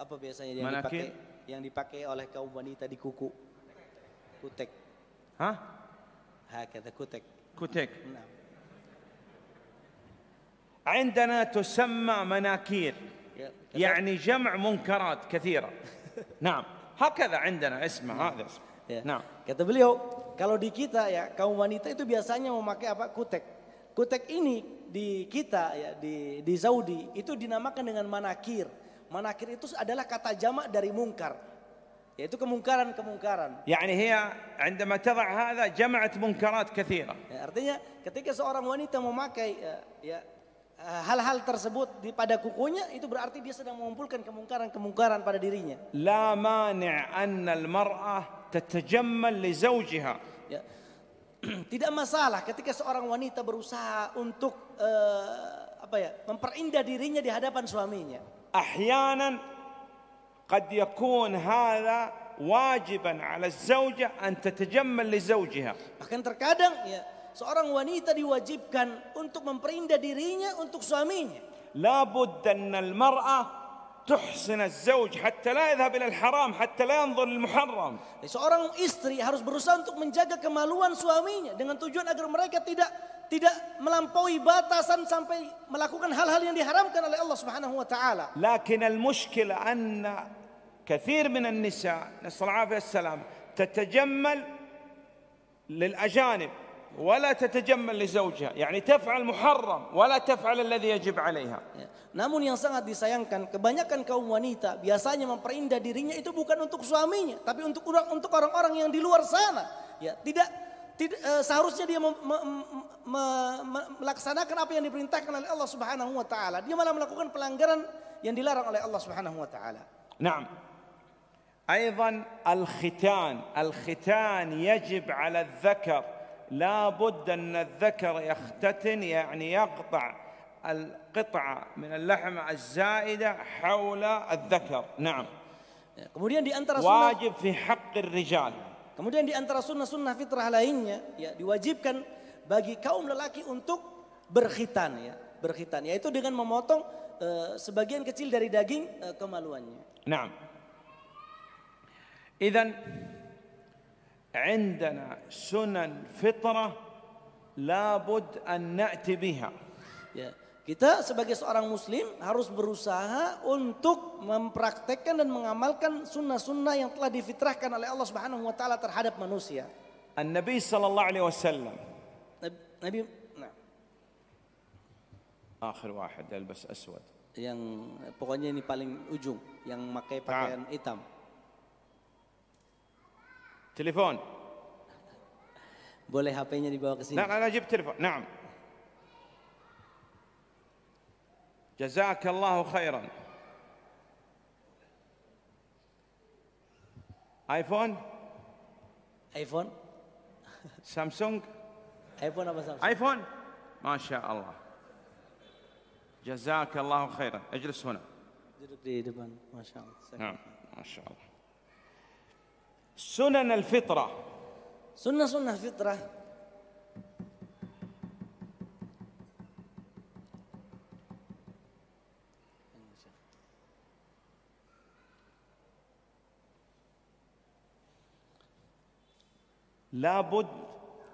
apa biasanya yang dipakai yang dipakai oleh kaum wanita di kuku kutek hah Kata kutek kutek nah. عندنا تسمى مناكير يعني جمع منكرات كثيرة [LAUGHS] نعم هكذا عندنا اسمها هذا اسم Ya. Nah, kata beliau, kalau di kita ya kaum wanita itu biasanya memakai apa? Kutek. Kutek ini di kita ya di di Saudi itu dinamakan dengan manakir. Manakir itu adalah kata jamak dari mungkar. Yaitu kemungkaran-kemungkaran. Yani hiya عندما تضع هذا جمعت منكرات كثيرة. Ya, artinya ketika seorang wanita memakai ya, ya Eh, hal-hal tersebut di pada kukunya itu berarti dia sedang mengumpulkan kemungkaran-kemungkaran pada dirinya. La mani' anna al-mar'ah tatajammal li zawjiha. Ya. [CLEARS THROAT] Tidak masalah ketika seorang wanita berusaha untuk uh, apa ya, memperindah dirinya di hadapan suaminya. Ahyanan qad yakun hadha wajiban 'ala az-zawja an tatajammal li zawjiha. Bahkan terkadang ya seorang wanita diwajibkan untuk memperindah dirinya untuk suaminya. لا بد أن المرأة تحسن الزوج حتى لا يذهب إلى الحرام حتى لا ينظر للمحرم. Seorang istri harus berusaha untuk menjaga kemaluan suaminya dengan tujuan agar mereka tidak tidak melampaui batasan sampai melakukan hal-hal yang diharamkan oleh Allah Subhanahu wa taala. لكن المشكلة أن كثير من النساء نسأل العافية والسلام تتجمل للأجانب ولا تتجمل لزوجها يعني تفعل محرم ولا تفعل الذي يجب عليها ya. namun yang sangat disayangkan kebanyakan kaum wanita biasanya memperindah dirinya itu bukan untuk suaminya tapi untuk untuk orang-orang yang di luar sana ya tidak tidak eh, seharusnya dia melaksanakan apa yang diperintahkan oleh Allah Subhanahu wa taala dia malah melakukan pelanggaran yang dilarang oleh Allah Subhanahu wa taala نعم ايضا الختان الختان يجب على الذكر لا بد أن الذكر يختتن يعني يقطع القطعة من الزائدة حول الذكر نعم Kemudian di antara sunnah wajib fi haqqir rijal. Kemudian di antara sunnah-sunnah fitrah lainnya ya diwajibkan bagi kaum lelaki untuk berkhitan ya, berkhitan yaitu dengan memotong uh, sebagian kecil dari daging uh, kemaluannya. Naam. Idzan عندنا سنن فطرة لابد أن نأتي بها ya, Kita sebagai seorang muslim harus berusaha untuk mempraktekkan dan mengamalkan sunnah-sunnah yang telah difitrahkan oleh Allah Subhanahu wa taala terhadap manusia. An-Nabi sallallahu alaihi wasallam. Nabi nah. Akhir wahid albas aswad. Yang pokoknya ini paling ujung yang pakai pakaian nah. hitam. تليفون بولي HP-nya dibawa ke sini. أنا جبت تليفون. نعم. جزاك الله خيرا. ايفون؟ ايفون؟ سامسونج؟ ايفون apa سامسونج؟ ايفون؟ ما شاء الله. جزاك الله خيرا. اجلس هنا. duduk di depan. ما شاء الله. نعم. ما شاء الله. سنن الفطرة سنة سنة فطرة لابد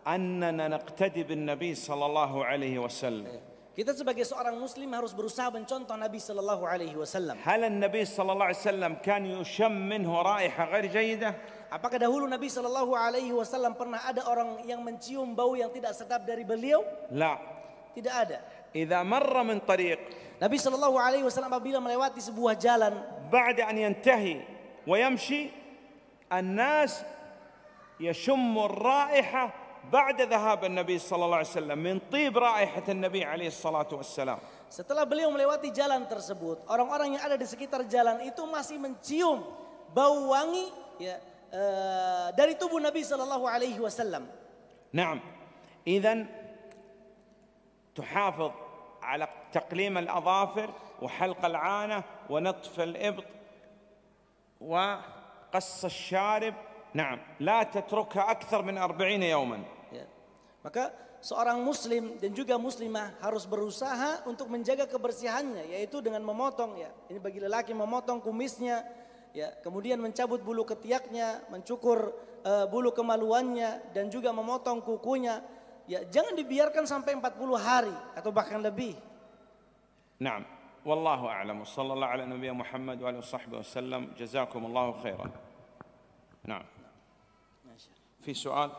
أننا نقتدي بالنبي صلى الله عليه وسلم Kita sebagai seorang muslim harus berusaha mencontoh Nabi sallallahu alaihi wasallam. Hal Nabi sallallahu alaihi wasallam kan yusham minhu raiha ghair jayyidah? Apakah dahulu Nabi sallallahu alaihi wasallam pernah ada orang yang mencium bau yang tidak sedap dari beliau? La. Tidak ada. Idza marra min tariq. Nabi sallallahu alaihi wasallam apabila melewati sebuah jalan, ba'da an yantahi wa yamshi, an-nas yashummu ar-raiha بعد ذهاب النبي صلى الله عليه وسلم من طيب رائحة النبي عليه الصلاة والسلام setelah beliau melewati jalan tersebut orang-orang yang ada di sekitar jalan itu masih mencium bau wangi ya eh, dari tubuh Nabi Shallallahu Alaihi Wasallam. نعم إذا تحافظ على تقليم الأظافر وحلق العانة ونطف الإبط وقص الشارب نعم لا تتركها أكثر من أربعين يوماً Maka seorang muslim dan juga muslimah harus berusaha untuk menjaga kebersihannya yaitu dengan memotong ya. Ini bagi lelaki memotong kumisnya ya, kemudian mencabut bulu ketiaknya, mencukur uh, bulu kemaluannya dan juga memotong kukunya. Ya, jangan dibiarkan sampai 40 hari atau bahkan lebih. Naam. Wallahu a'lam. Sallallahu ala Muhammad wa alihi wasallam. Jazakumullahu khairan. Naam. Fi soal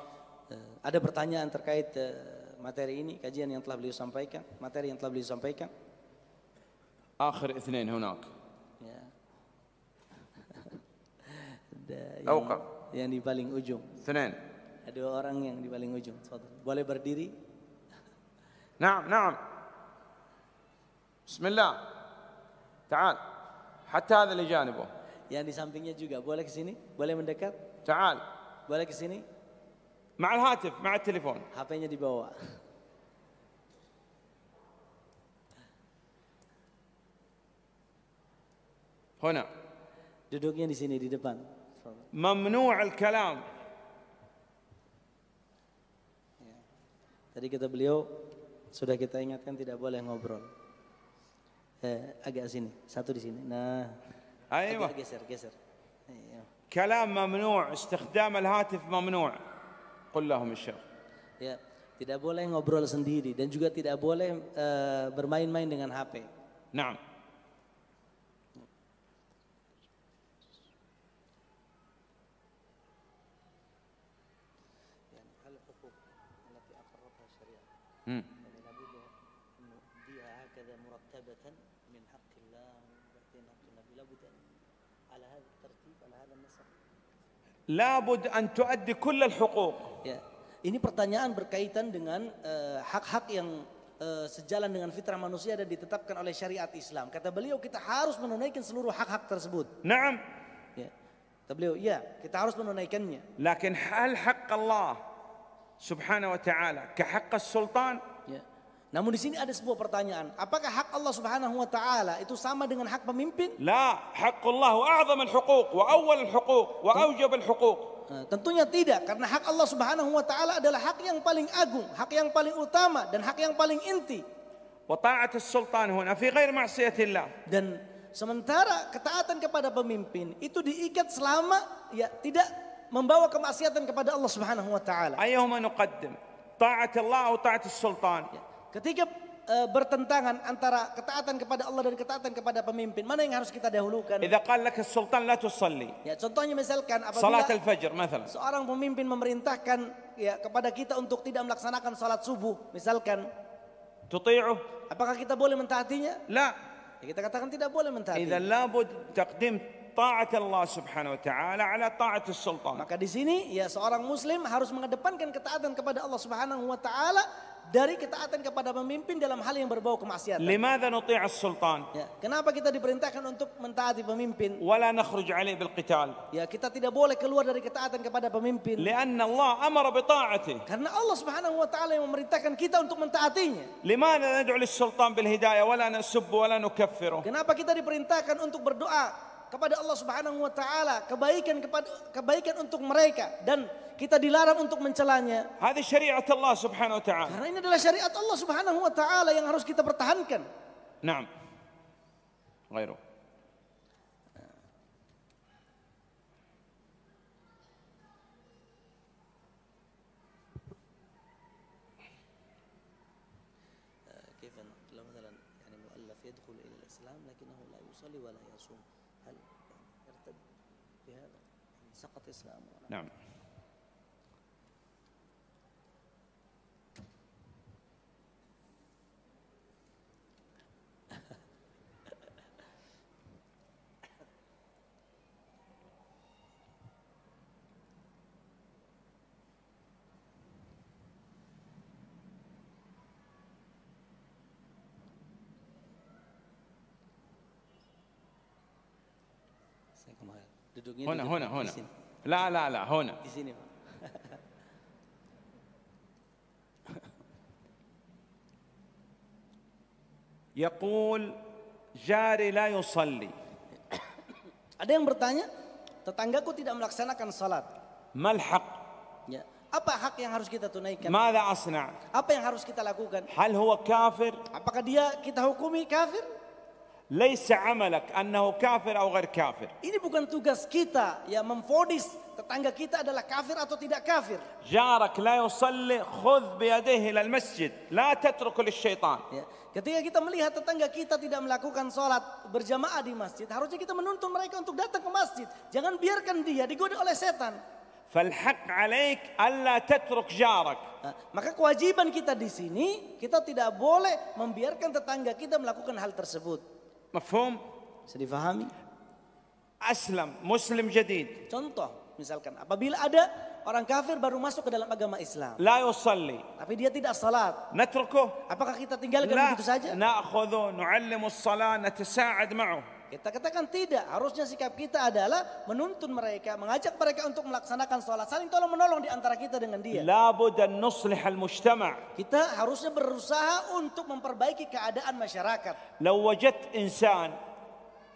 Eh, ada pertanyaan terkait eh, materi ini, kajian yang telah beliau sampaikan, materi yang telah beliau sampaikan. Akhir اثنين هناك Ya. [LAUGHS] yang, yang di paling ujung. اثنين Ada orang yang di paling ujung. Boleh berdiri? [LAUGHS] Naam, naam. Bismillah. Ta'al. Hatta hadha li janibuh. Yang di sampingnya juga boleh ke sini? Boleh mendekat? Ta'al. Boleh ke sini? مع الهاتف مع التليفon HP-nya dibawa هنا duduknya di sini di depan ممنوع الكلام tadi kata beliau sudah kita ingatkan tidak boleh ngobrol eh, agak sini satu di sini nah أيوة. geser geser كلام ممنوع استخدام الهاتف ممنوع قل لهم الشر ya tidak boleh ngobrol sendiri dan juga tidak boleh uh, bermain-main dengan HP نعم Hmm. لابد أن تؤدي كل الحقوق Ini pertanyaan berkaitan dengan eh, hak-hak uh, yang uh, sejalan dengan fitrah manusia dan ditetapkan oleh syariat Islam. Kata beliau kita harus menunaikan seluruh hak-hak tersebut. Naam. Ya. Kata beliau, ya, kita harus menunaikannya. Lakin hal hak Allah subhanahu wa ta'ala kehak hak sultan namun di sini ada sebuah pertanyaan, apakah hak Allah Subhanahu wa taala itu sama dengan hak pemimpin? La, haqqullah a'zam al-huquq wa awwal al-huquq wa awjab al-huquq. Eh, tentunya tidak, karena hak Allah Subhanahu wa taala adalah hak yang paling agung, hak yang paling utama dan hak yang paling inti. Wa ta'at as-sultan huna fi ghair ma'siyatillah. Dan sementara ketaatan kepada pemimpin itu diikat selama ya tidak membawa kemaksiatan kepada Allah Subhanahu wa taala. Ayyuhuma nuqaddim? Ta'at Allah atau ta'at as-sultan? Ya. Ketika e, bertentangan antara ketaatan kepada Allah dan ketaatan kepada pemimpin, mana yang harus kita dahulukan? Jika qala laka sultan la tusalli. Ya, contohnya misalkan apabila salat al-fajr misalnya. Seorang pemimpin memerintahkan ya kepada kita untuk tidak melaksanakan salat subuh, misalkan. Tuti'uh. Apakah kita boleh mentaatinya? La. Ya, kita katakan tidak boleh mentaati. Idza labud taqdim ta'at Allah Subhanahu wa taala ala ta'at sultan. Maka di sini ya seorang muslim harus mengedepankan ketaatan kepada Allah Subhanahu wa taala dari ketaatan kepada pemimpin dalam hal yang berbau kemaksiatan. لماذا نطيع السلطان? Ya, kenapa kita diperintahkan untuk mentaati pemimpin? ولا نخرج عليه بالقتال. Ya, kita tidak boleh keluar dari ketaatan kepada pemimpin. لأن الله أمر بطاعته. Karena Allah Subhanahu wa taala yang memerintahkan kita untuk mentaatinya. لماذا ندعو للسلطان بالهداية ولا نسب ولا نكفره? Kenapa kita diperintahkan untuk berdoa kepada Allah Subhanahu wa taala, kebaikan kepada kebaikan untuk mereka dan kita dilarang untuk mencelanya. Hadis syariat Allah Subhanahu wa taala. Karena ini adalah syariat Allah Subhanahu wa taala yang harus kita pertahankan. Naam. Ghairu. هنا هنا هنا لا لا لا هنا يقول جاري لا يصلي Ada yang bertanya, tetanggaku tidak melaksanakan salat. Mal haq? Ya. Apa hak yang harus kita tunaikan? ماذا asna? Apa yang harus kita lakukan? Hal huwa kafir? Apakah dia kita hukumi kafir? ليس عملك أنه كافر أو غير كافر. Ini bukan tugas kita ya memfonis tetangga kita adalah kafir atau tidak kafir. جارك لا يصلي خذ بيده إلى المسجد لا تترك للشيطان. Ya. Ketika kita melihat tetangga kita tidak melakukan sholat berjamaah di masjid, harusnya kita menuntun mereka untuk datang ke masjid. Jangan biarkan dia digoda oleh setan. فالحق عليك ألا تترك جارك. Maka kewajiban kita di sini, kita tidak boleh membiarkan tetangga kita melakukan hal tersebut. Mafhum? Bisa difahami? Aslam, muslim jadid. Contoh, misalkan apabila ada orang kafir baru masuk ke dalam agama Islam. La yusalli. Tapi dia tidak salat. Natrukuh. Apakah kita tinggalkan begitu saja? Na'khudhu, nu'allimu salat natasa'ad ma'ahu. Kita katakan tidak, harusnya sikap kita adalah menuntun mereka, mengajak mereka untuk melaksanakan sholat, saling tolong menolong di antara kita dengan dia. dan nuslih al-mujtama. Kita harusnya berusaha untuk memperbaiki keadaan masyarakat. Law wajat insan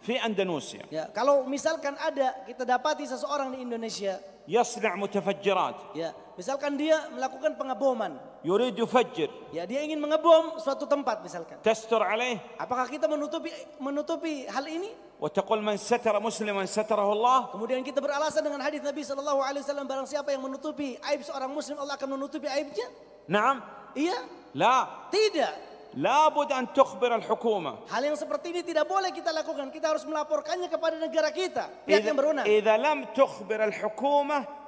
fi Andalusia. Ya, kalau misalkan ada kita dapati seseorang di Indonesia yasna' mutafajjirat. Ya, misalkan dia melakukan pengaboman. يريد يفجر Ya dia ingin mengebom suatu tempat misalkan. Tastur عليه Apakah kita menutupi menutupi hal ini? Wa taqul man satara musliman satarahu Kemudian kita beralasan dengan hadis Nabi sallallahu alaihi wasallam barang siapa yang menutupi aib seorang muslim Allah akan menutupi aibnya? نعم Iya? لا Tidak. Labud an tukhbir al-hukuma. Hal yang seperti ini tidak boleh kita lakukan. Kita harus melaporkannya kepada negara kita, pihak yang berwenang. إذا لم تخبر الحكومة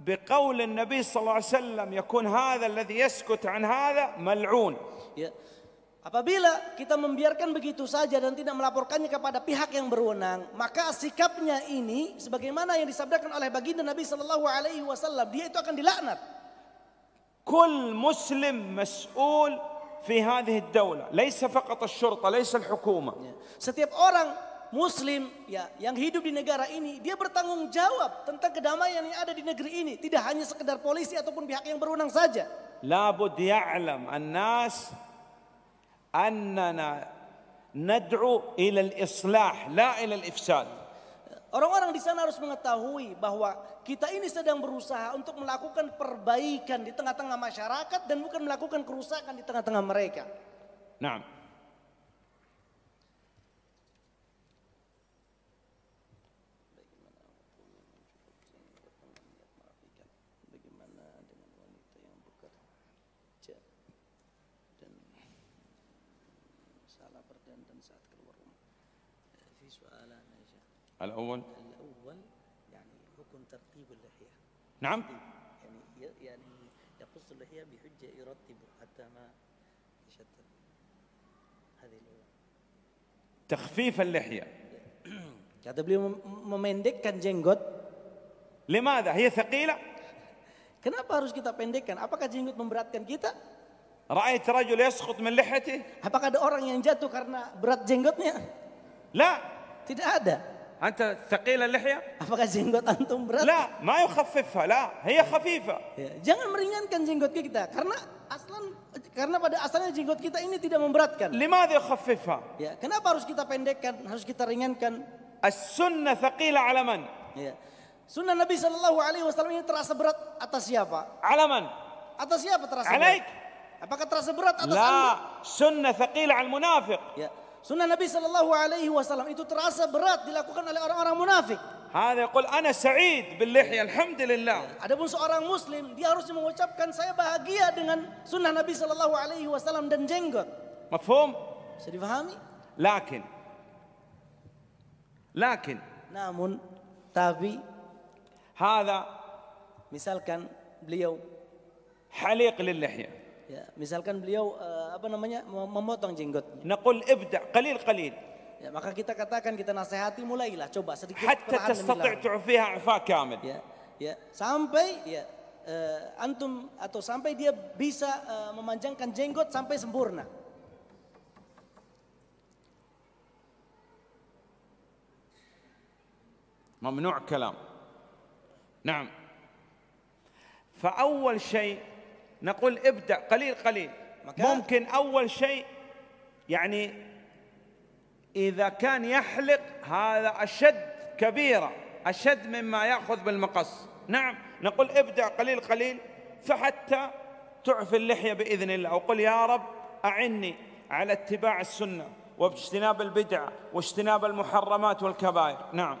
بقول النبي صلى الله عليه وسلم يكون هذا الذي يسكت عن هذا ملعون ya. Apabila kita membiarkan begitu saja dan tidak melaporkannya kepada pihak yang berwenang, maka sikapnya ini sebagaimana yang disabdakan oleh baginda Nabi Shallallahu Alaihi Wasallam, dia itu akan dilaknat. كل مسلم مسؤول في هذه الدولة ليس فقط الشرطة ليس الحكومة. Setiap orang muslim ya yang hidup di negara ini dia bertanggung jawab tentang kedamaian yang ada di negeri ini tidak hanya sekedar polisi ataupun pihak yang berwenang saja labud ya'lam an-nas annana nad'u ila al-islah la ila al-ifsad Orang-orang di sana harus mengetahui bahwa kita ini sedang berusaha untuk melakukan perbaikan di tengah-tengah masyarakat dan bukan melakukan kerusakan di tengah-tengah mereka. Nah, في سؤالان يا شيخ الأول الأول يعني حكم ترتيب اللحية نعم يعني يعني يقص اللحية بحجة يرتب حتى ما يشتت هذه الأولى تخفيف اللحية kata beliau memendekkan jenggot لماذا هي ثقيلة Kenapa harus kita pendekkan? Apakah jenggot memberatkan kita? رأيت رجل يسقط من لحيته? Apakah ada orang yang jatuh karena berat jenggotnya? لا Tidak ada. أنت ثقيل اللحية؟ Apakah jenggot antum berat? لا ما يخففها لا هي خفيفة Ya, jangan meringankan jenggot kita karena aslan karena pada asalnya jenggot kita ini tidak memberatkan. lima dia يخففها؟ Ya, kenapa harus kita pendekkan? Harus kita ringankan? السنة ثقيلة على من؟ Ya. Sunnah Nabi Shallallahu Alaihi Wasallam ini terasa berat atas siapa? alaman Atas siapa terasa berat? berat? Apakah terasa berat atas anda? لا sunnah ثقيلة 'al munafiq. Ya. Sunnah Nabi Shallallahu Alaihi Wasallam itu terasa berat dilakukan oleh orang-orang munafik. هذا يقول أنا سعيد باللحية الحمد لله. Adapun seorang Muslim dia harus mengucapkan saya bahagia dengan sunnah Nabi Shallallahu Alaihi Wasallam dan jenggot. مفهوم؟ Bisa difahami? Lakin, lakin. namun tapi هذا misalkan beliau حليق للحية Ya, misalkan beliau uh, apa namanya memotong jenggot, Nakul ibda qalil qalil. Ya, maka kita katakan kita nasihati mulailah coba sedikit hatta tastati' tu'fiha 'ifa kamil. Ya, ya, sampai ya uh, antum atau sampai dia bisa uh, memanjangkan jenggot sampai sempurna. ممنوع كلام نعم فأول شيء نقول ابدأ قليل قليل ممكن أول شيء يعني إذا كان يحلق هذا أشد كبيرة أشد مما يأخذ بالمقص نعم نقول ابدأ قليل قليل فحتى تعفي اللحية بإذن الله وقل يا رب أعني على اتباع السنة واجتناب البدعة واجتناب المحرمات والكبائر نعم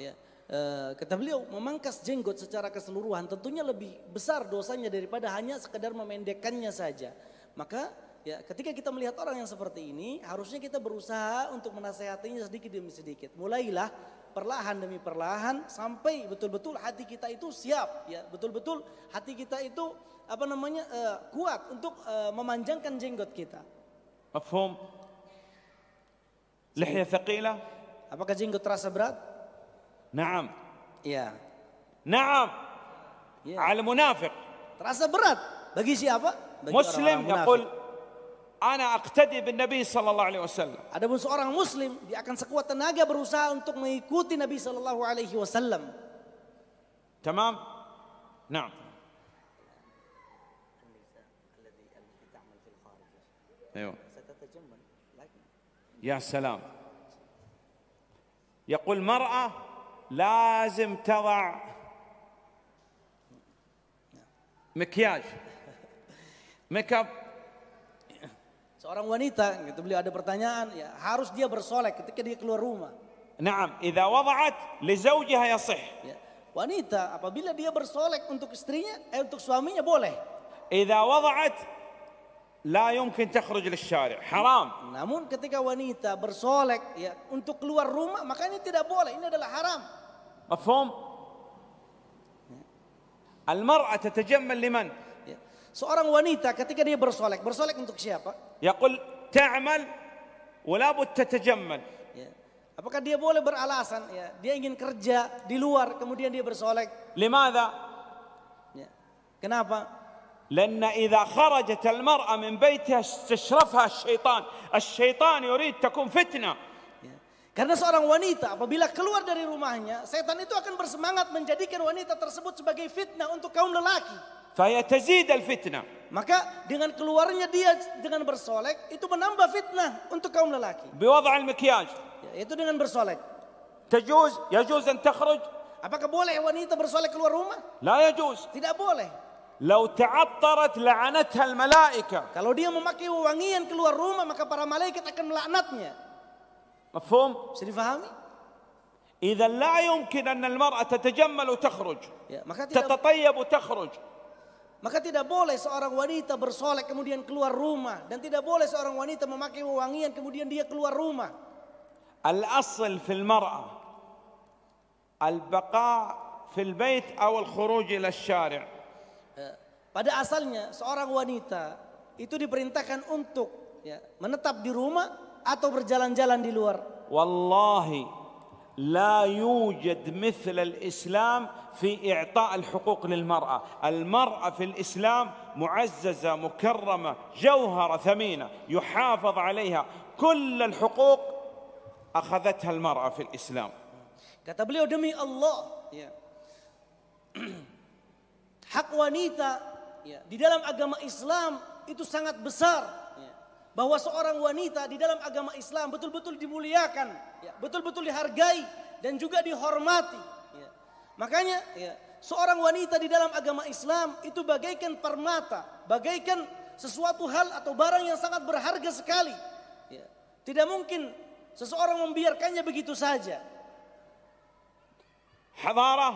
yeah. Eh, kata beliau memangkas jenggot secara keseluruhan tentunya lebih besar dosanya daripada hanya sekedar memendekkannya saja. Maka ya ketika kita melihat orang yang seperti ini harusnya kita berusaha untuk menasehatinya sedikit demi sedikit. Mulailah perlahan demi perlahan sampai betul-betul hati kita itu siap ya, betul-betul hati kita itu apa namanya uh, kuat untuk uh, memanjangkan jenggot kita. Paham? Lihya thaqila? Apakah jenggot terasa berat? نعم يا نعم يا. على المنافق رأسه برات بقي شيء أبا مسلم يقول أنا أقتدي بالنبي صلى الله عليه وسلم ada pun seorang muslim dia akan sekuat tenaga berusaha untuk mengikuti Nabi sallallahu alaihi wasallam تمام نعم يا سلام يقول مرأة لازم تضع مكياج ميك اب seorang wanita gitu beliau ada pertanyaan ya harus dia bersolek ketika dia keluar rumah نعم اذا وضعت لزوجها يصح wanita apabila dia bersolek untuk istrinya eh, untuk suaminya boleh اذا وضعت لا يمكن تخرج للشارع حرام Namun ketika wanita bersolek ya untuk keluar rumah maka ini tidak boleh ini adalah haram. مفهوم المرأة تتجمل لمن Ya. Seorang wanita ketika dia bersolek bersolek untuk siapa? يقول تعمل ولا بد تتجمل Ya. Apakah dia boleh beralasan ya dia ingin kerja di luar kemudian dia bersolek لماذا ya. Kenapa? لأن إذا خرجت المرأة من بيتها استشرفها الشيطان الشيطان يريد تكون فتنة Karena seorang wanita apabila keluar dari rumahnya, setan itu akan bersemangat menjadikan wanita tersebut sebagai fitnah untuk kaum lelaki. فيتزيد الفتنة. Maka dengan keluarnya dia dengan bersolek itu menambah fitnah untuk kaum lelaki. بوضع المكياج. Itu dengan bersolek. تجوز يجوز أن تخرج. Apakah boleh wanita bersolek keluar rumah? لا يجوز. Tidak boleh. لو تعطرت لعنتها الملائكة Kalau dia memakai wangian keluar rumah maka para malaikat akan melaknatnya. مفهوم؟ Bisa difahami? إذا لا يمكن أن المرأة تتجمل وتخرج تتطيب وتخرج Maka tidak boleh seorang wanita bersolek kemudian keluar rumah dan tidak boleh seorang wanita memakai wangian kemudian dia keluar rumah. الأصل في المرأة البقاء في البيت أو الخروج إلى الشارع. Eh, pada asalnya seorang wanita itu diperintahkan untuk ya, menetap di rumah atau berjalan-jalan di luar. Wallahi لا يوجد مثل al في اعطاء الحقوق islam mu'azzaza, في الاسلام thamina, yuhafaz جوهره Kull يحافظ عليها كل الحقوق اخذتها fi في islam kata beliau demi Allah ya. [CLEARS THROAT] hak wanita ya. di dalam agama Islam itu sangat besar ya. bahwa seorang wanita di dalam agama Islam betul-betul dimuliakan betul ya. betul-betul dihargai dan juga dihormati ya. makanya ya. seorang wanita di dalam agama Islam itu bagaikan permata bagaikan sesuatu hal atau barang yang sangat berharga sekali ya. tidak mungkin seseorang membiarkannya begitu saja حضاره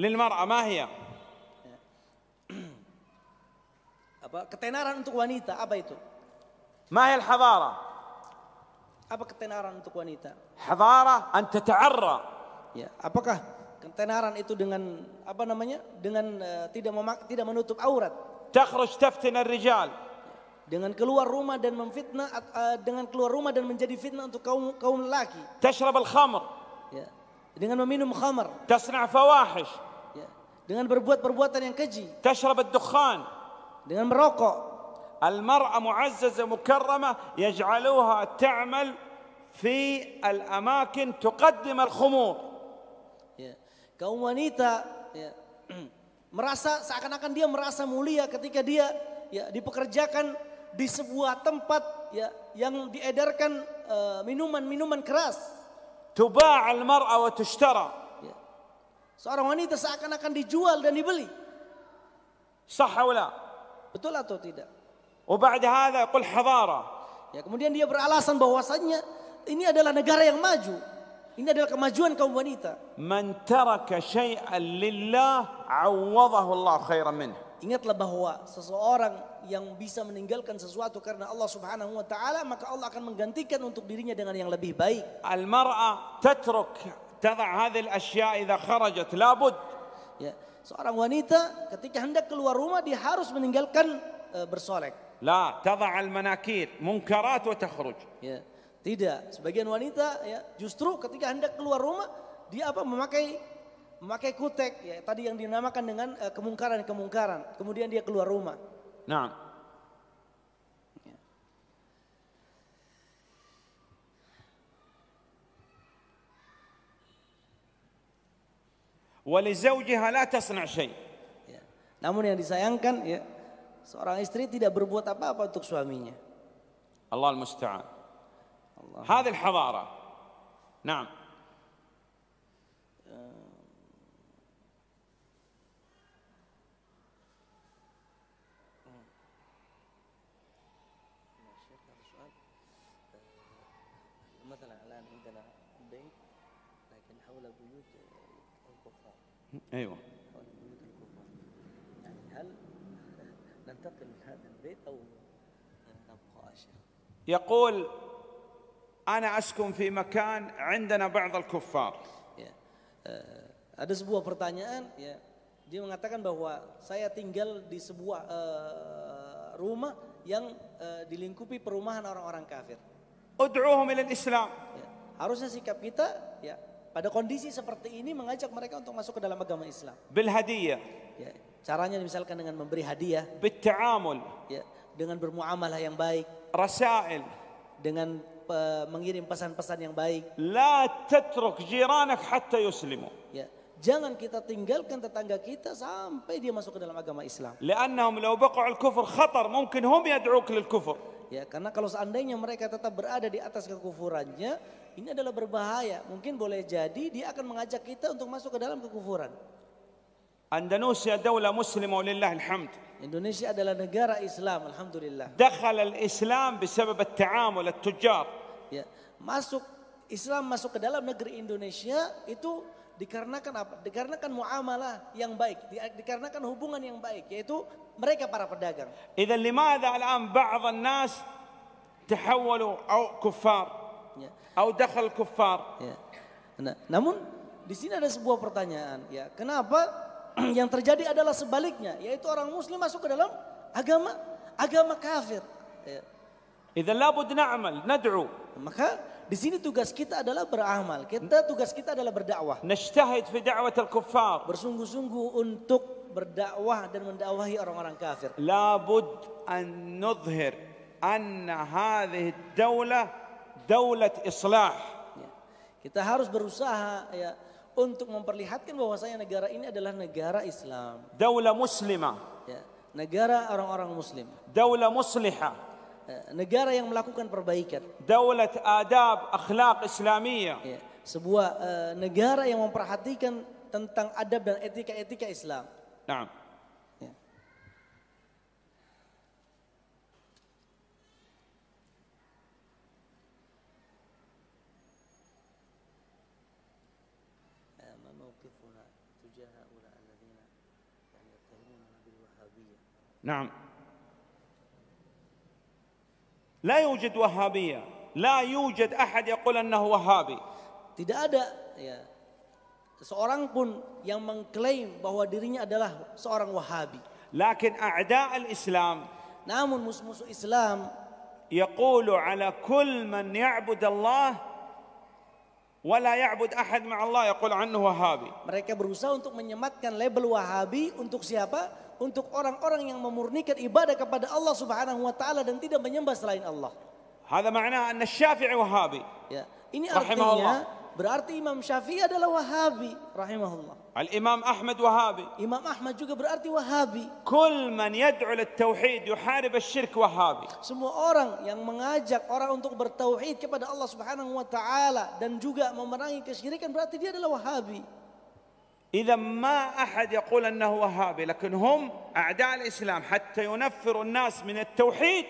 للمرأة ما هي؟ apa ketenaran untuk wanita apa itu? ما هي الحضارة؟ apa ketenaran untuk wanita? حضارة أن تتعرى. Ya, apakah ketenaran itu dengan apa namanya? Dengan uh, tidak memak tidak menutup aurat. تخرج تفتن الرجال. Dengan keluar rumah dan memfitnah uh, dengan keluar rumah dan menjadi fitnah untuk kaum kaum laki. تشرب الخمر. Ya. Dengan meminum khamar. تصنع فواحش. Dengan berbuat perbuatan yang keji. تشرب الدخان dengan merokok. المرأة معززة مكرمة يجعلوها تعمل في الأماكن تقدم الخمور. Ya. Kaum wanita ya, [CLEARS THROAT] merasa seakan-akan dia merasa mulia ketika dia ya dipekerjakan di sebuah tempat ya yang diedarkan eh, minuman-minuman uh, keras. Tuba' al-mar'a wa tushtara. Ya. Seorang wanita seakan-akan dijual dan dibeli. Sah Betul atau tidak? وبعد هذا يقول حضارة. Ya, kemudian dia beralasan bahwasannya ini adalah negara yang maju. Ini adalah kemajuan kaum wanita. Man taraka syai'an lillah awwadahu Allah khairan minhu. Ingatlah bahwa seseorang yang bisa meninggalkan sesuatu karena Allah Subhanahu wa taala maka Allah akan menggantikan untuk dirinya dengan yang lebih baik. Al-mar'a tatruk tadha' hadhihi al-ashya' idha kharajat labud. Ya. Seorang wanita ketika hendak keluar rumah dia harus meninggalkan e, bersolek. La tadha' al-manakir munkarat wa takhruj. Ya. Tidak, sebagian wanita ya justru ketika hendak keluar rumah dia apa memakai memakai kutek ya tadi yang dinamakan dengan e, kemungkaran-kemungkaran. Kemudian dia keluar rumah. Nah. ولزوجها لا تصنع Ya. Namun yang disayangkan ya seorang istri tidak berbuat apa-apa untuk suaminya. Allah al-musta'an. هذه الحضارة نعم أيوة. يعني هل ننتقل من هذا البيت أو نبقى يقول أنا أسكن في مكان عندنا بعض الكفار ya. uh, ada sebuah pertanyaan ya dia mengatakan bahwa saya tinggal di sebuah uh, rumah yang uh, dilingkupi perumahan orang-orang kafir. Ud'uhum ila Islam. Ya, harusnya sikap kita ya pada kondisi seperti ini mengajak mereka untuk masuk ke dalam agama Islam. Bil Hadiah, Ya, caranya misalkan dengan memberi hadiah. Bil ta'amul. Ya, dengan bermuamalah yang baik. Rasail. Dengan uh, mengirim pesan-pesan yang baik. La tetruk jiranak hatta yuslimu. Ya, jangan kita tinggalkan tetangga kita sampai dia masuk ke dalam agama Islam. لأنهم لو بقوا الكفر خطر ممكن هم يدعوك للكفر. Ya, karena kalau seandainya mereka tetap berada di atas kekufurannya, ini adalah berbahaya. Mungkin boleh jadi dia akan mengajak kita untuk masuk ke dalam kekufuran. أندونيسيا دولة Muslim ولله الحمد. adalah negara Islam, alhamdulillah. دخل بسبب التعامل التجار. Ya, masuk Islam masuk ke dalam negeri Indonesia itu dikarenakan apa? Dikarenakan muamalah yang baik, dikarenakan hubungan yang baik yaitu mereka para pedagang. إذا lima الآن بعض bahwa nas أو atau أو atau كفار؟ Nah, namun di sini ada sebuah pertanyaan ya, kenapa [CLEARS THROAT] yang terjadi adalah sebaliknya yaitu orang muslim masuk ke dalam agama agama kafir. Ya. إذا لابد نعمل ندعو. Maka di sini tugas kita adalah beramal. Kita tugas kita adalah berdakwah. Nashtahid fi al kuffar. Bersungguh-sungguh untuk berdakwah dan mendakwahi orang-orang kafir. La bud an nudhir anna hadhihi ad-daulah daulat islah. Ya. Kita harus berusaha ya untuk memperlihatkan bahwasanya negara ini adalah negara Islam. Daulah muslimah. Ya. Negara orang-orang muslim. Daulah muslihah. Eh, negara yang melakukan perbaikan. Daulat adab akhlak Islamiyah. Ya, sebuah eh, negara yang memperhatikan tentang adab dan etika-etika Islam. Naam. Ya. نعم لا يوجد وهابية لا يوجد أحد يقول أنه وهابي tidak ada ya seorang pun yang mengklaim bahwa dirinya adalah seorang wahabi lakin a'da al-islam namun musuh-musuh Islam يقول على كل من يعبد الله ولا يعبد أحد مع الله يقول عنه وهابي mereka berusaha untuk menyematkan label wahabi untuk siapa untuk orang-orang yang memurnikan ibadah kepada Allah Subhanahu wa taala dan tidak menyembah selain Allah. Hadza ma'na anna Syafi'i Wahabi. Ya, ini artinya berarti Imam Syafi'i adalah Wahabi rahimahullah. Al-Imam Ahmad Wahabi. Imam Ahmad juga berarti Wahabi. Kul man yad'u lit-tauhid yuharib asy-syirk Wahabi. Semua orang yang mengajak orang untuk bertauhid kepada Allah Subhanahu wa taala dan juga memerangi kesyirikan berarti dia adalah Wahabi. إذا ما أحد يقول أنه وهابي لكن هم أعداء الإسلام حتى ينفروا الناس من التوحيد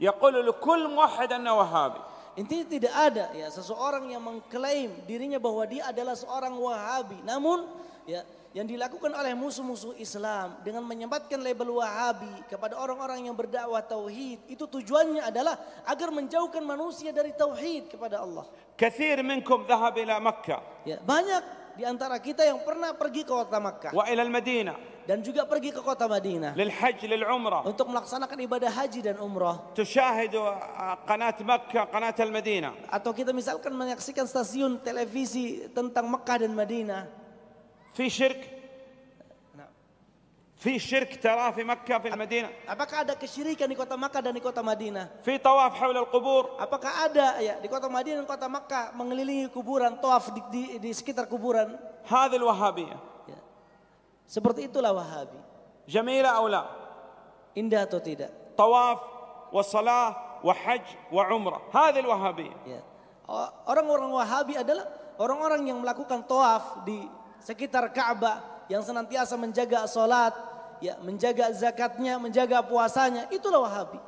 يقول لكل موحد أنه وهابي Intinya tidak ada ya seseorang yang mengklaim dirinya bahwa dia adalah seorang Wahabi. Namun ya yang dilakukan oleh musuh-musuh Islam dengan menyebabkan label Wahabi kepada orang-orang yang berdakwah tauhid itu tujuannya adalah agar menjauhkan manusia dari tauhid kepada Allah. Kathir minkum dhahab Makkah. Ya, banyak di antara kita yang pernah pergi ke kota Makkah. Wa ilal Madinah dan juga pergi ke kota Madinah lil lil umrah untuk melaksanakan ibadah haji dan umrah tushahid uh, qanat Makkah qanat al Madinah atau kita misalkan menyaksikan stasiun televisi tentang Makkah dan Madinah fi syirk في شرك تراه في مكة في المدينة apakah ada kesyirikan di kota Makkah dan di kota Madinah في طواف حول القبور apakah ada ya di kota Madinah dan kota Makkah mengelilingi kuburan tawaf di, di, di sekitar kuburan هذه الوهابية ya. seperti itulah Wahabi جميلة أو لا indah atau tidak طواف وصلاة وحج وعمرة هذه الوهابية ya. orang-orang Wahabi adalah orang-orang yang melakukan tawaf di sekitar Ka'bah yang senantiasa menjaga salat ya menjaga zakatnya, menjaga puasanya, itulah Wahabi.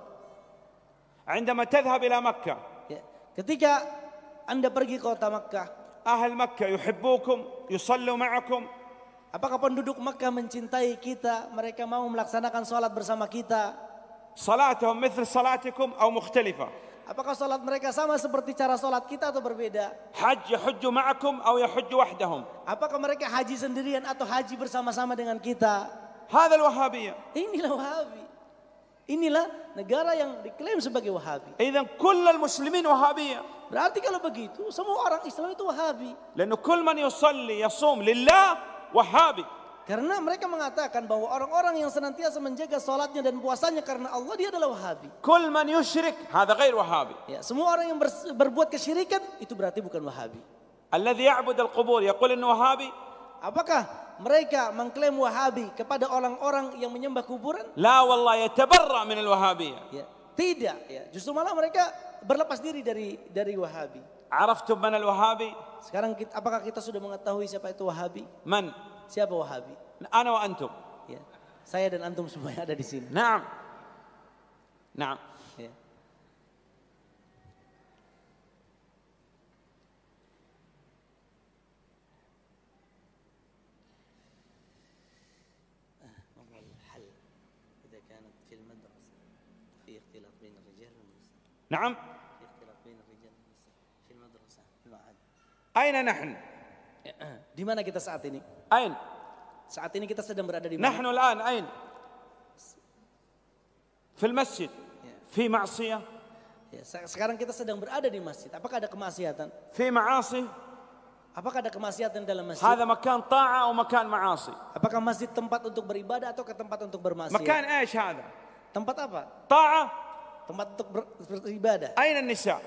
عندما تذهب إلى مكة ya, ketika Anda pergi ke kota Makkah أهل مكة يحبوكم يصلوا معكم Apakah penduduk Makkah mencintai kita? Mereka mau melaksanakan sholat bersama kita. Salatuhum mithl salatikum atau mukhtalifa. Apakah sholat mereka sama seperti cara sholat kita atau berbeda? Haji hujju ma'akum atau yahujju wahdahum. Apakah mereka haji sendirian atau haji bersama-sama dengan kita? Hadal Wahabiyah. Inilah Wahabi. Inilah negara yang diklaim sebagai Wahabi. Idan kullal muslimin Wahabi. Berarti kalau begitu semua orang Islam itu Wahabi. Lalu kull man yusalli yasum lillah Wahabi. Karena mereka mengatakan bahwa orang-orang yang senantiasa menjaga salatnya dan puasanya karena Allah dia adalah Wahabi. Kul man yushrik hadza ghair Wahabi. Ya, semua orang yang ber, berbuat kesyirikan itu berarti bukan Wahabi. Alladhi ya'bud al-qubur yaqul innahu Wahabi. Apakah mereka mengklaim Wahabi kepada orang-orang yang menyembah kuburan? La wallah yatabarra min al-Wahabiyah. Ya. Tidak ya. Justru malah mereka berlepas diri dari dari Wahabi. Araftum man al-Wahabi? Sekarang kita, apakah kita sudah mengetahui siapa itu Wahabi? Man? Siapa Wahabi? Ana wa antum. Ya. Saya dan antum semuanya ada di sini. Naam. Naam. نعم Aina nahn? Eh, eh, di mana kita saat ini? Ain. Saat ini kita sedang berada di mana? Nahnu al-an ain? Fil masjid. Ya. Fi ya, sekarang kita sedang berada di masjid. Apakah ada kemaksiatan? Fi ma'asi. Apakah ada kemaksiatan dalam masjid? Hada makan ta'a atau makan ma'asi? Apakah masjid tempat untuk beribadah atau ke tempat untuk bermaksiat? Makan ايش eh, hada? Tempat apa? Ta'a tempat untuk beribadah. Aina nisa?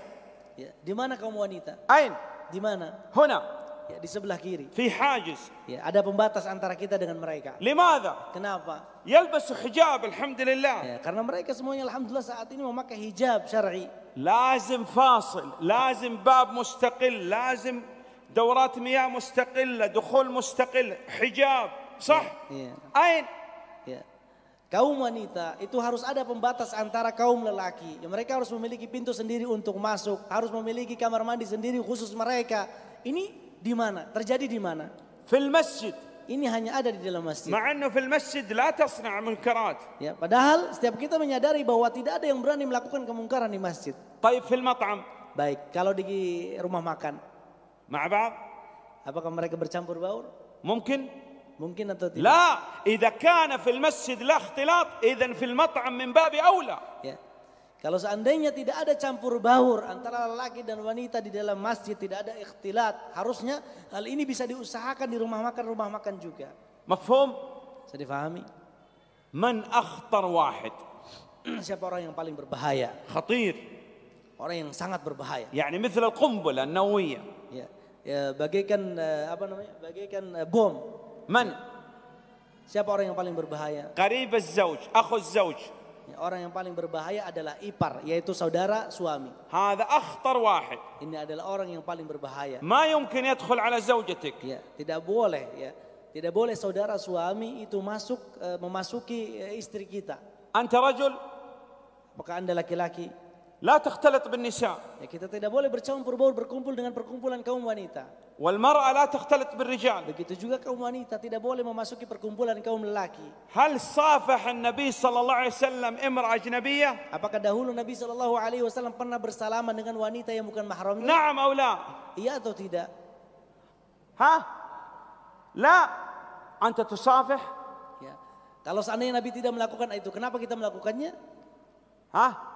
Ya, di mana kaum wanita? Ain? Di mana? Huna. Ya, di sebelah kiri. Fi hajiz. Ya, ada pembatas antara kita dengan mereka. Limadha? Kenapa? Yalbasu hijab alhamdulillah. Ya, karena mereka semuanya alhamdulillah saat ini memakai hijab syar'i. Lazim fasil, lazim bab mustaqil, lazim دورات مياه مستقلة دخول مستقل حجاب صح yeah. Yeah. أين Kaum wanita itu harus ada pembatas antara kaum lelaki. Ya, mereka harus memiliki pintu sendiri untuk masuk, harus memiliki kamar mandi sendiri khusus mereka. Ini di mana? Terjadi di mana? Fil masjid. Ini hanya ada di dalam masjid. Ma'anna fil masjid la tasna' munkarat. Ya, padahal setiap kita menyadari bahwa tidak ada yang berani melakukan kemungkaran di masjid. Baik fil mat'am. Baik, kalau di rumah makan. Maaf. Apakah mereka bercampur baur? Mungkin. Mungkin atau tidak? لا إذا كان في المسجد لا اختلاط إذا في المطعم من باب أولى. Ya. Kalau seandainya tidak ada campur baur antara laki dan wanita di dalam masjid tidak ada ikhtilat, harusnya hal ini bisa diusahakan di rumah makan rumah makan juga. Mafhum? Saya difahami. Man akhtar wahid. [CLEARS THROAT] Siapa orang yang paling berbahaya? Khatir. Orang yang sangat berbahaya. Yani مثل القنبلة النووية. Ya. ya bagaikan eh, apa namanya? Bagaikan eh, bom Man? Siapa orang yang paling berbahaya? Karib az-zawj, akhu az-zawj. Ya, orang yang paling berbahaya adalah ipar, yaitu saudara suami. Hada akhtar wahid. Ini adalah orang yang paling berbahaya. Ma yumkin yadkhul ala zawjatik. Ya, tidak boleh ya. Tidak boleh saudara suami itu masuk eh, memasuki eh, istri kita. Anta rajul? Apakah Anda laki-laki? لا تختلط بالنساء. Ya, kita tidak boleh bercampur baur berkumpul dengan perkumpulan kaum wanita. والمرأة لا تختلط بالرجال. Begitu juga kaum wanita tidak boleh memasuki perkumpulan kaum lelaki. هل صافح النبي صلى الله عليه وسلم امرأة أجنبية؟ Apakah dahulu Nabi sallallahu Alaihi Wasallam pernah bersalaman dengan wanita yang bukan mahramnya? نعم أو لا؟ Iya atau tidak? Hah? لا أنت تصافح؟ Ya. Kalau seandainya Nabi tidak melakukan itu, kenapa kita melakukannya? Hah?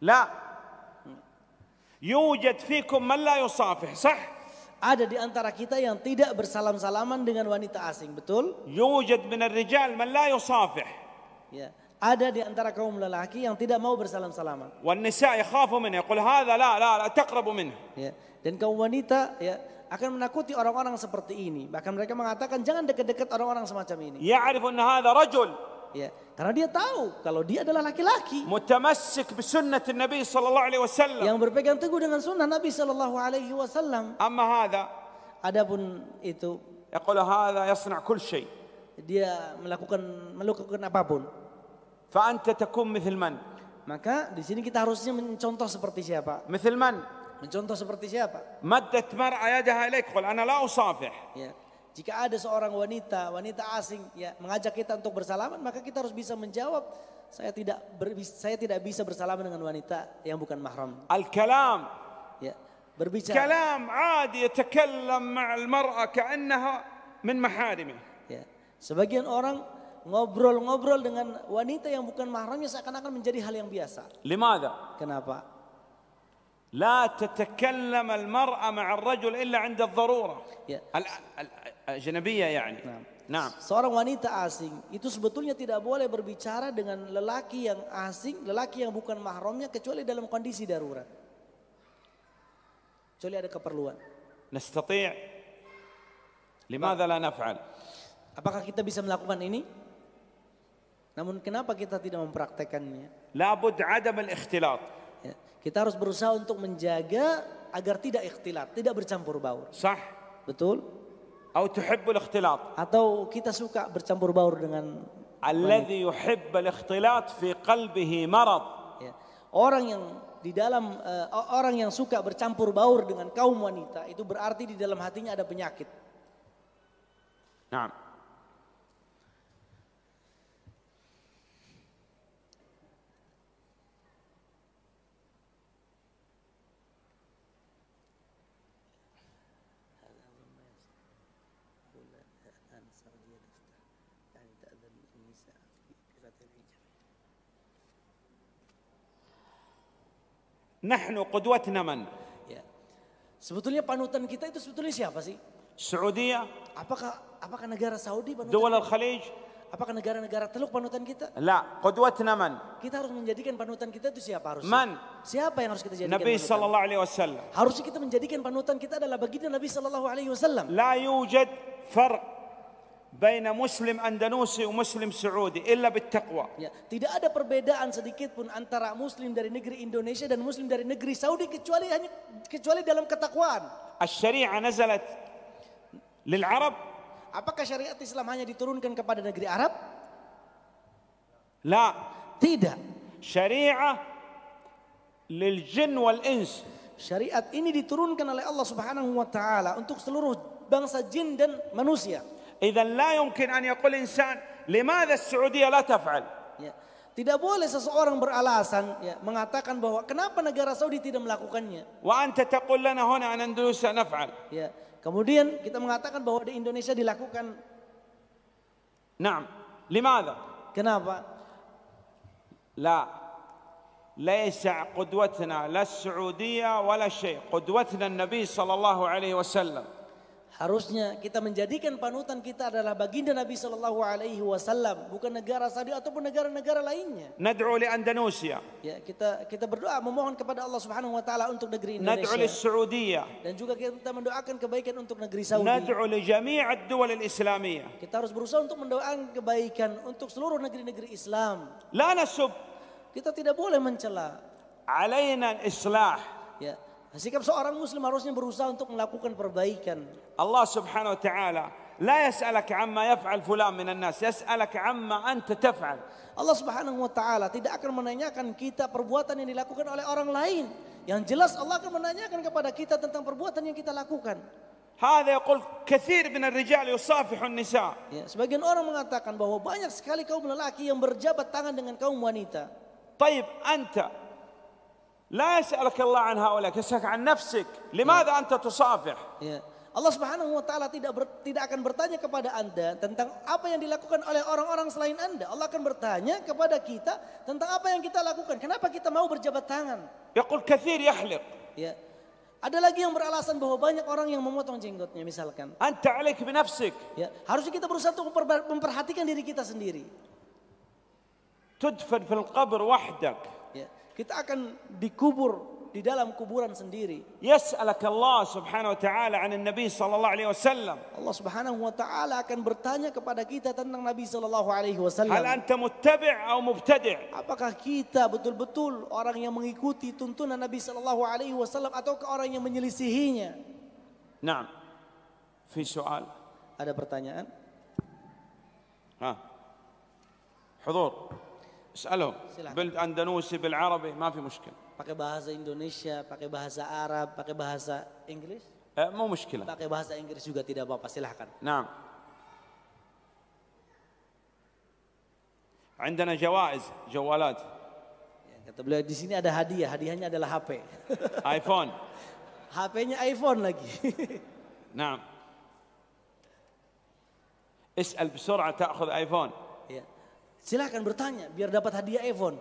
لا يوجد فيكم من لا يصافح صح ada di antara kita yang tidak bersalam-salaman dengan wanita asing, betul? Yujad min rijal man la yusafih. Ya. Ada di antara kaum lelaki yang tidak mau bersalam-salaman. Wan nisa yakhafu min yaqul hadha la la la taqrabu minhu. Ya. Dan kaum wanita ya akan menakuti orang-orang seperti ini. Bahkan mereka mengatakan jangan dekat-dekat orang-orang semacam ini. Ya'rifu anna hadha rajul Ya, karena dia tahu kalau dia adalah laki-laki. Mutamassik bi sunnati Nabi sallallahu alaihi wasallam. Yang berpegang teguh dengan sunnah Nabi sallallahu alaihi wasallam. Amma hadha. Adapun itu. Yaqulu hadha yasna' kull shay. Dia melakukan melakukan apapun. Fa anta takun mithl man? Maka di sini kita harusnya mencontoh seperti siapa? Mithl man? Mencontoh seperti siapa? Maddat mar'a yadaha ilaik qul ana la usafih. Ya. Jika ada seorang wanita, wanita asing ya mengajak kita untuk bersalaman, maka kita harus bisa menjawab saya tidak ber, saya tidak bisa bersalaman dengan wanita yang bukan mahram. Al-kalam. Ya, berbicara. Kalam adi يتكلم مع المرأة كأنها من محارمه. Ya. Sebagian orang ngobrol-ngobrol dengan wanita yang bukan mahramnya seakan-akan menjadi hal yang biasa. Limada? Kenapa? لا تتكلم المرأة مع الرجل إلا عند الضرورة. Ya. Ajnabiyah eh, yani. Nah. Nah. Seorang wanita asing itu sebetulnya tidak boleh berbicara dengan lelaki yang asing, lelaki yang bukan mahromnya kecuali dalam kondisi darurat. Kecuali ada keperluan. Nastati' limadha la naf'al? Apakah kita bisa melakukan ini? Namun kenapa kita tidak mempraktekannya? Labud adam al-ikhtilat. Ya, kita harus berusaha untuk menjaga agar tidak ikhtilat, tidak bercampur baur. Sah. Betul. أو تحب الاختلاط atau kita suka bercampur baur dengan الذي يحب الاختلاط في قلبه مرض orang yang di dalam uh, orang yang suka bercampur baur dengan kaum wanita itu berarti di dalam hatinya ada penyakit. Nah. Nahnu qudwatna man? Ya. Sebetulnya panutan kita itu sebetulnya siapa sih? Saudi. Apakah apakah negara Saudi panutan? Dua al-Khalij. Apakah negara-negara teluk panutan kita? La, qudwatna man? Kita harus menjadikan panutan kita itu siapa harus? Man? Siapa yang harus kita jadikan? Nabi sallallahu alaihi wasallam. Harusnya kita menjadikan panutan kita adalah baginda Nabi sallallahu alaihi wasallam. La yujad farq baina muslim andanusi dan muslim saudi illa bertakwa. Ya, tidak ada perbedaan sedikit pun antara muslim dari negeri Indonesia dan muslim dari negeri Saudi kecuali hanya kecuali dalam ketakwaan. Asy-syari'ah nazalat lil Arab. Apakah syariat Islam hanya diturunkan kepada negeri Arab? La. Tidak. Syariah lil jin wal ins. Syariat ini diturunkan oleh Allah Subhanahu wa taala untuk seluruh bangsa jin dan manusia. إذا لا يمكن أن يقول إنسان لماذا السعودية لا تفعل ya. Tidak boleh seseorang beralasan ya, mengatakan bahwa kenapa negara Saudi tidak melakukannya. Wa anta taqul lana huna an Andalusia naf'al. Ya. Kemudian kita mengatakan bahwa di Indonesia dilakukan. Naam. Limadha? Kenapa? La. ليس قدوتنا لا السعودية ولا شيء قدوتنا النبي صلى الله عليه Harusnya kita menjadikan panutan kita adalah baginda Nabi Shallallahu Alaihi Wasallam, bukan negara Saudi ataupun negara-negara lainnya. Nad'u li Andalusia. Ya, kita kita berdoa memohon kepada Allah Subhanahu Wa Taala untuk negeri Indonesia. Nad'u li Saudiya. Dan juga kita mendoakan kebaikan untuk negeri Saudi. Nad'u li jami' al-islamiyah. Kita harus berusaha untuk mendoakan kebaikan untuk seluruh negeri-negeri Islam. La nasub. Kita tidak boleh mencela. Alaina al-islah. Ya, Nah, sikap seorang muslim harusnya berusaha untuk melakukan perbaikan. Allah Subhanahu wa taala لا يسألك عما يفعل فلان من الناس يسألك عما أنت تفعل Allah subhanahu wa ta'ala tidak akan menanyakan kita perbuatan yang dilakukan oleh orang lain Yang jelas Allah akan menanyakan kepada kita tentang perbuatan yang kita lakukan هذا يقول كثير من الرجال يصافح النساء ya, Sebagian orang mengatakan bahwa banyak sekali kaum lelaki yang berjabat tangan dengan kaum wanita Tayib anta لا يسألك الله عن هؤلاء يسألك عن نفسك لماذا أنت تصافح ya. Allah Subhanahu wa taala tidak ber, tidak akan bertanya kepada Anda tentang apa yang dilakukan oleh orang-orang selain Anda. Allah akan bertanya kepada kita tentang apa yang kita lakukan. Kenapa kita mau berjabat tangan? Yaqul kathir yahliq. Ya. Ada lagi yang beralasan bahwa banyak orang yang memotong jenggotnya misalkan. Anta alek binafsik. Ya, harusnya kita berusaha untuk memperhatikan diri kita sendiri. Tudfan fil qabr wahdak. Ya. Kita akan dikubur di dalam kuburan sendiri. Yas'alak Allah Subhanahu wa taala 'an Nabi sallallahu alaihi wasallam. Allah Subhanahu wa taala akan bertanya kepada kita tentang Nabi sallallahu alaihi wasallam. Hal anta muttabi' atau mubtadi'? Apakah kita betul-betul orang yang mengikuti tuntunan Nabi sallallahu alaihi wasallam ataukah orang yang menyelisihinya? Naam. Fi soal. Ada pertanyaan? Ha. Hudur. اسألهم Silakan. بالأندلسي بالعربي ما في مشكلة pakai bahasa Indonesia, pakai bahasa Arab, pakai bahasa Inggris, أه، مو مشكلة pakai bahasa Inggris juga tidak apa-apa, silahkan. نعم عندنا جوائز جوالات Ya, kata beliau di sini ada hadiah, hadiahnya adalah HP. ايفون HP-nya iPhone lagi. نعم اسأل بسرعة تأخذ ايفون Silahkan bertanya biar dapat hadiah evon.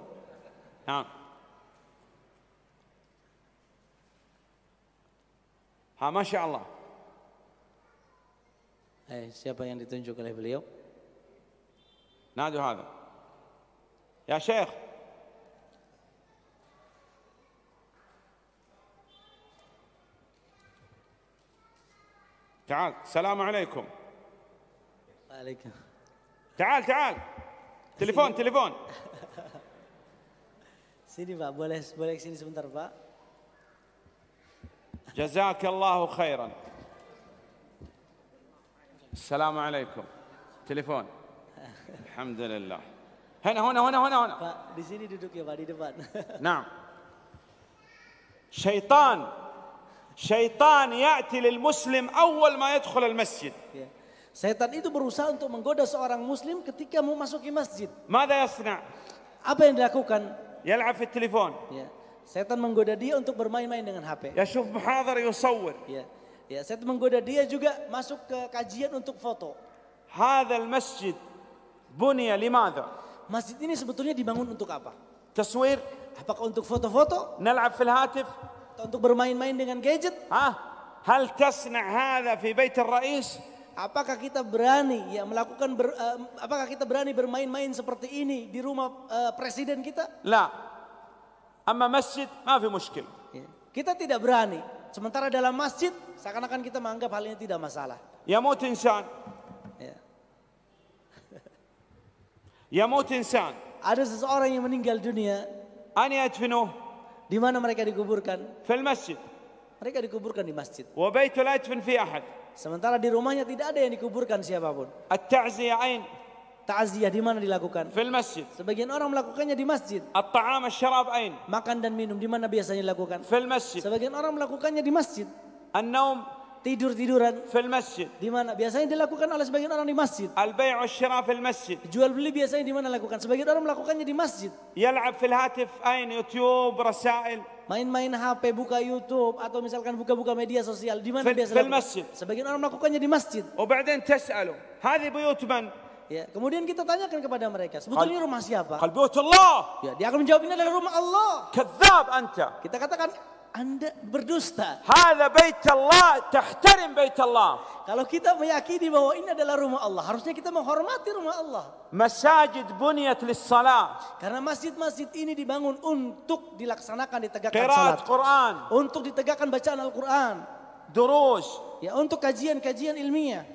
Nah. Ha, Masya Allah. Eh, siapa yang ditunjuk oleh beliau? Nadu Ya Syekh. تعال السلام عليكم وعليكم تعال Telefon, sini. telefon. sini Pak, boleh boleh sini sebentar Pak. Jazakallahu khairan. Assalamualaikum. Telefon. Alhamdulillah. Hana, hana, hana, hana. هنا Pak, di sini duduk ya Pak di depan. nah. Syaitan شيطان شيطان يأتي للمسلم أول ما يدخل المسجد. Yeah. Setan itu berusaha untuk menggoda seorang muslim ketika mau masuk ke masjid. Mada yasna? Apa yang dilakukan? Yal'ab fi telefon. Ya. Setan menggoda dia untuk bermain-main dengan HP. Ya syuf muhadhar yusawwir. Ya. Ya, setan menggoda dia juga masuk ke kajian untuk foto. Hadzal masjid bunya limadha? Masjid ini sebetulnya dibangun untuk apa? Taswir. Apakah untuk foto-foto? Nal'ab fil hatif. untuk bermain-main dengan gadget? Hah? Hal tasna' hadza fi bait ar-rais? Apakah kita berani ya melakukan ber, uh, apakah kita berani bermain-main seperti ini di rumah uh, presiden kita? La. Amma masjid ma fi mushkil. Ya. Kita tidak berani. Sementara dalam masjid seakan-akan kita menganggap hal ini tidak masalah. Ya maut insan. Ya. [LAUGHS] ya maut insan. Ada seseorang yang meninggal dunia. Ani atfinu. Di mana mereka dikuburkan? Fil masjid. Mereka dikuburkan di masjid. Wa baitu la yadfin fi ahad. Sementara di rumahnya tidak ada yang dikuburkan siapapun. At-ta'ziyain. Ta'ziyah di mana dilakukan? Fil masjid. Sebagian orang melakukannya di masjid. At-ta'am asy-syarab ain. Makan dan minum di mana biasanya dilakukan? Fil masjid. Sebagian orang melakukannya di masjid. An-naum tidur-tiduran fil masjid. Di mana? Biasanya dilakukan oleh sebagian orang di masjid. Al-bai'u asy-syira fil masjid. Jual beli biasanya di mana dilakukan? Sebagian orang melakukannya di masjid. Yal'ab fil hatif ain YouTube rasail main-main HP, buka YouTube atau misalkan buka-buka media sosial di mana biasa Di masjid. Sebagian orang melakukannya di masjid. Oh, Kemudian تسأله "Hadi buyut man?" Ya, kemudian kita tanyakan kepada mereka, sebetulnya rumah siapa? Kalbiut Allah. Ya, dia akan menjawab ini adalah rumah Allah. Kedzab anta. Kita katakan Anda berdusta. Hada bait Allah, tahtarim bait Allah. Kalau kita meyakini bahwa ini adalah rumah Allah, harusnya kita menghormati rumah Allah. Masajid buniyat lis-salat. Karena masjid-masjid ini dibangun untuk dilaksanakan ditegakkan salat. Quran. Untuk ditegakkan bacaan Al-Qur'an. Durus. Ya, untuk kajian-kajian ilmiah.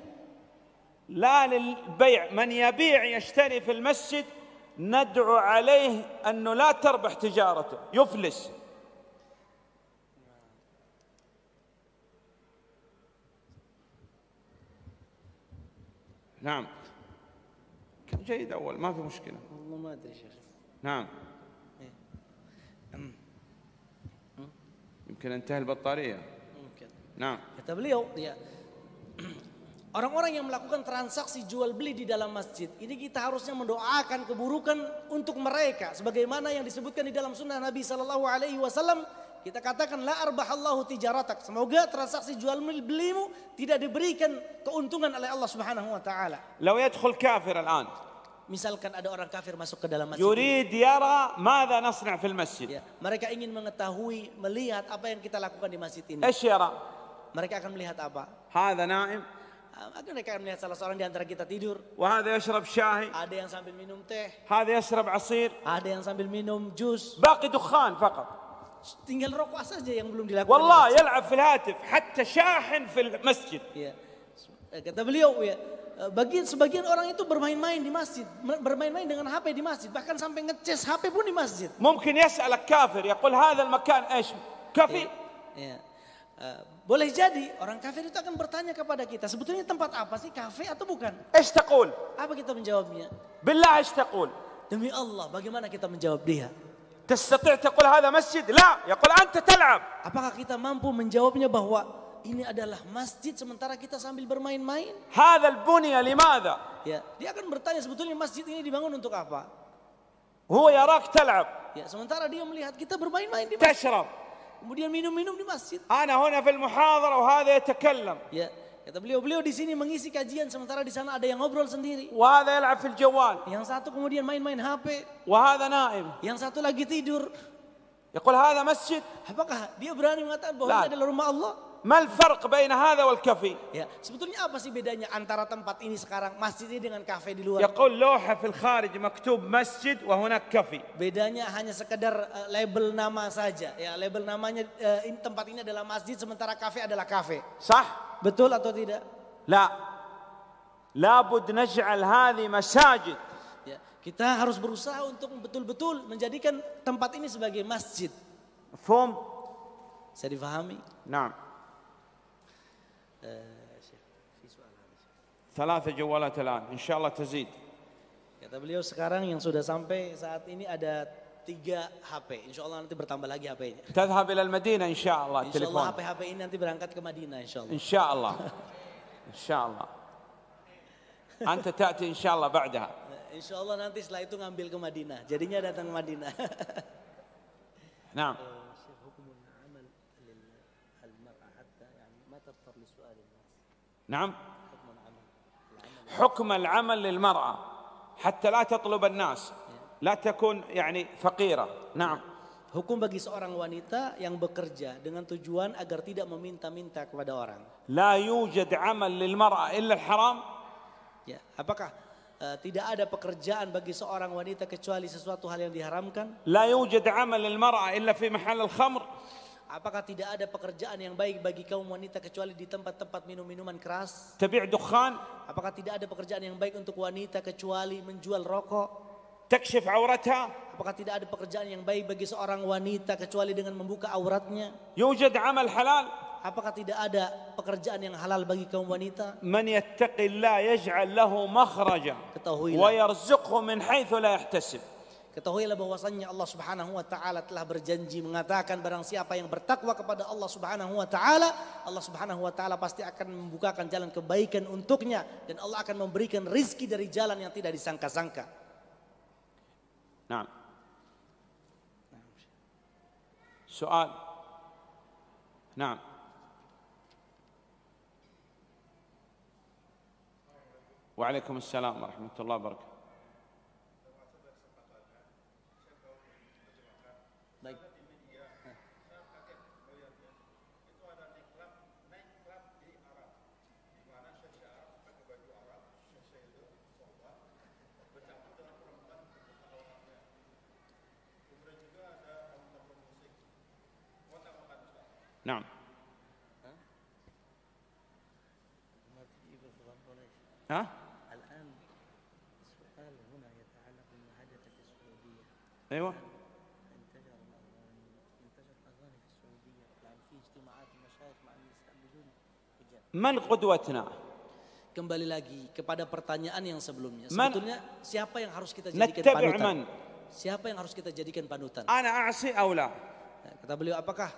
La lil للبيع man yabi' يشتري fil masjid, ندعو عليه انه لا تربح تجارته يفلس نعم جيد أول ما في مشكلة والله ما أدري شيخ نعم يمكن انتهى البطارية ممكن نعم kata beliau يا Orang-orang yang melakukan transaksi jual beli di dalam masjid, ini kita harusnya mendoakan keburukan untuk mereka sebagaimana yang disebutkan di dalam sunnah Nabi sallallahu alaihi wasallam kita katakan la arbahallahu tijaratak. Semoga transaksi jual belimu tidak diberikan keuntungan oleh Allah Subhanahu wa taala. Law yadkhul kafir الآن Misalkan ada orang kafir masuk ke dalam masjid. Yurid yara ماذا نصنع في masjid Ya, mereka ingin mengetahui, melihat apa yang kita lakukan di masjid ini. ايش Mereka akan melihat apa? Hadza naim. Ah, akan mereka akan melihat salah seorang di antara kita tidur. Wahada yashrab شاي. Ada yang sambil minum teh. Hadza yashrab asir. Ada yang sambil minum jus. Baqi dukhan faqat tinggal rokok saja yang belum dilakukan. Wallah yal'ab fil hatif hatta syahin fil masjid. Ya. Kata beliau ya, eh, bagi sebagian orang itu bermain-main di masjid, bermain-main dengan HP di masjid, bahkan sampai ngeces HP pun di masjid. Mungkin yas'alak kafir, yaqul hadha makan ايش? Kafi. Ya. ya. Uh, boleh jadi orang kafir itu akan bertanya kepada kita, sebetulnya tempat apa sih? Kafe atau bukan? Istaqul. Apa kita menjawabnya? Billah istaqul. Demi Allah, bagaimana kita menjawab dia? تستطيع تقول هذا مسجد لا يقول أنت تلعب apakah kita mampu menjawabnya bahwa ini adalah masjid sementara kita sambil bermain-main هذا البني لماذا ya dia akan bertanya sebetulnya masjid ini dibangun untuk apa هو يراك تلعب ya sementara dia melihat kita bermain-main di masjid تشرب kemudian minum-minum di masjid أنا هنا في المحاضرة وهذا يتكلم ya Kata beliau, beliau di sini mengisi kajian sementara di sana ada yang ngobrol sendiri. Yang satu kemudian main-main HP. Yang satu lagi tidur. يقول هذا مسجد. Apakah dia berani mengatakan bahwa ini adalah rumah Allah? Mal farq baina hadha wal kafi? Ya, sebetulnya apa sih bedanya antara tempat ini sekarang masjid ini dengan kafe di luar? lawha لوحة في الخارج مكتوب مسجد وهناك كافي. Bedanya hanya sekedar uh, label nama saja. Ya, label namanya uh, tempat ini adalah masjid sementara kafe adalah kafe. Sah? Betul atau tidak? La. Labud naj'al hadhi masajid. Ya, kita harus berusaha untuk betul-betul menjadikan tempat ini sebagai masjid. Form. Saya difahami? Naam. tiga jualan الآن إن شاء الله Kata beliau sekarang yang sudah sampai saat ini ada tiga HP. Insya Allah nanti bertambah lagi HP-nya. تذهب إلى المدينة إن Insya Allah HP-HP ini nanti berangkat ke Madinah insya Allah. Insya Allah, insya Allah. شاء الله insya Allah, إن Insya Allah nanti setelah itu ngambil ke Madinah. Jadinya datang ke Madinah. [LAUGHS] نعم eh, نعم حكم العمل للمرأة حتى لا تطلب الناس لا تكون يعني فقيرة نعم Hukum bagi seorang wanita yang bekerja dengan tujuan agar tidak meminta-minta kepada orang. لا يوجد عمل للمرأة إلا الحرام. Ya, apakah uh, tidak ada pekerjaan bagi seorang wanita kecuali sesuatu hal yang diharamkan? لا يوجد عمل للمرأة إلا في محل الخمر. Apakah tidak ada pekerjaan yang baik bagi kaum wanita kecuali di tempat-tempat minum-minuman keras? تبيع دخان. Apakah tidak ada pekerjaan yang baik untuk wanita kecuali menjual rokok? تكشف عورتها Apakah tidak ada pekerjaan yang baik bagi seorang wanita kecuali dengan membuka auratnya? Yujad amal halal, Apakah tidak ada pekerjaan yang halal bagi kaum wanita? من يتق الله يجعل له مخرجا Wa ويرزقه من حيث لا يحتسب ketahuilah bahwasannya Allah Subhanahu wa taala telah berjanji mengatakan barang siapa yang bertakwa kepada Allah Subhanahu wa taala, Allah Subhanahu wa taala pasti akan membukakan jalan kebaikan untuknya dan Allah akan memberikan rizki dari jalan yang tidak disangka-sangka. نعم سؤال نعم وعليكم السلام ورحمة الله وبركاته نعم ها؟ الآن السؤال هنا يتعلق بما حدث في السعودية أيوه انتشر الأغاني انتشر الأغاني في السعودية يعني في اجتماعات المشايخ مع النساء بدون حجاب من قدوتنا؟ Kembali lagi kepada pertanyaan yang sebelumnya. Sebetulnya man, siapa yang harus kita jadikan panutan? Man. Siapa yang harus kita jadikan panutan? Ana a'si aula. Kata beliau, apakah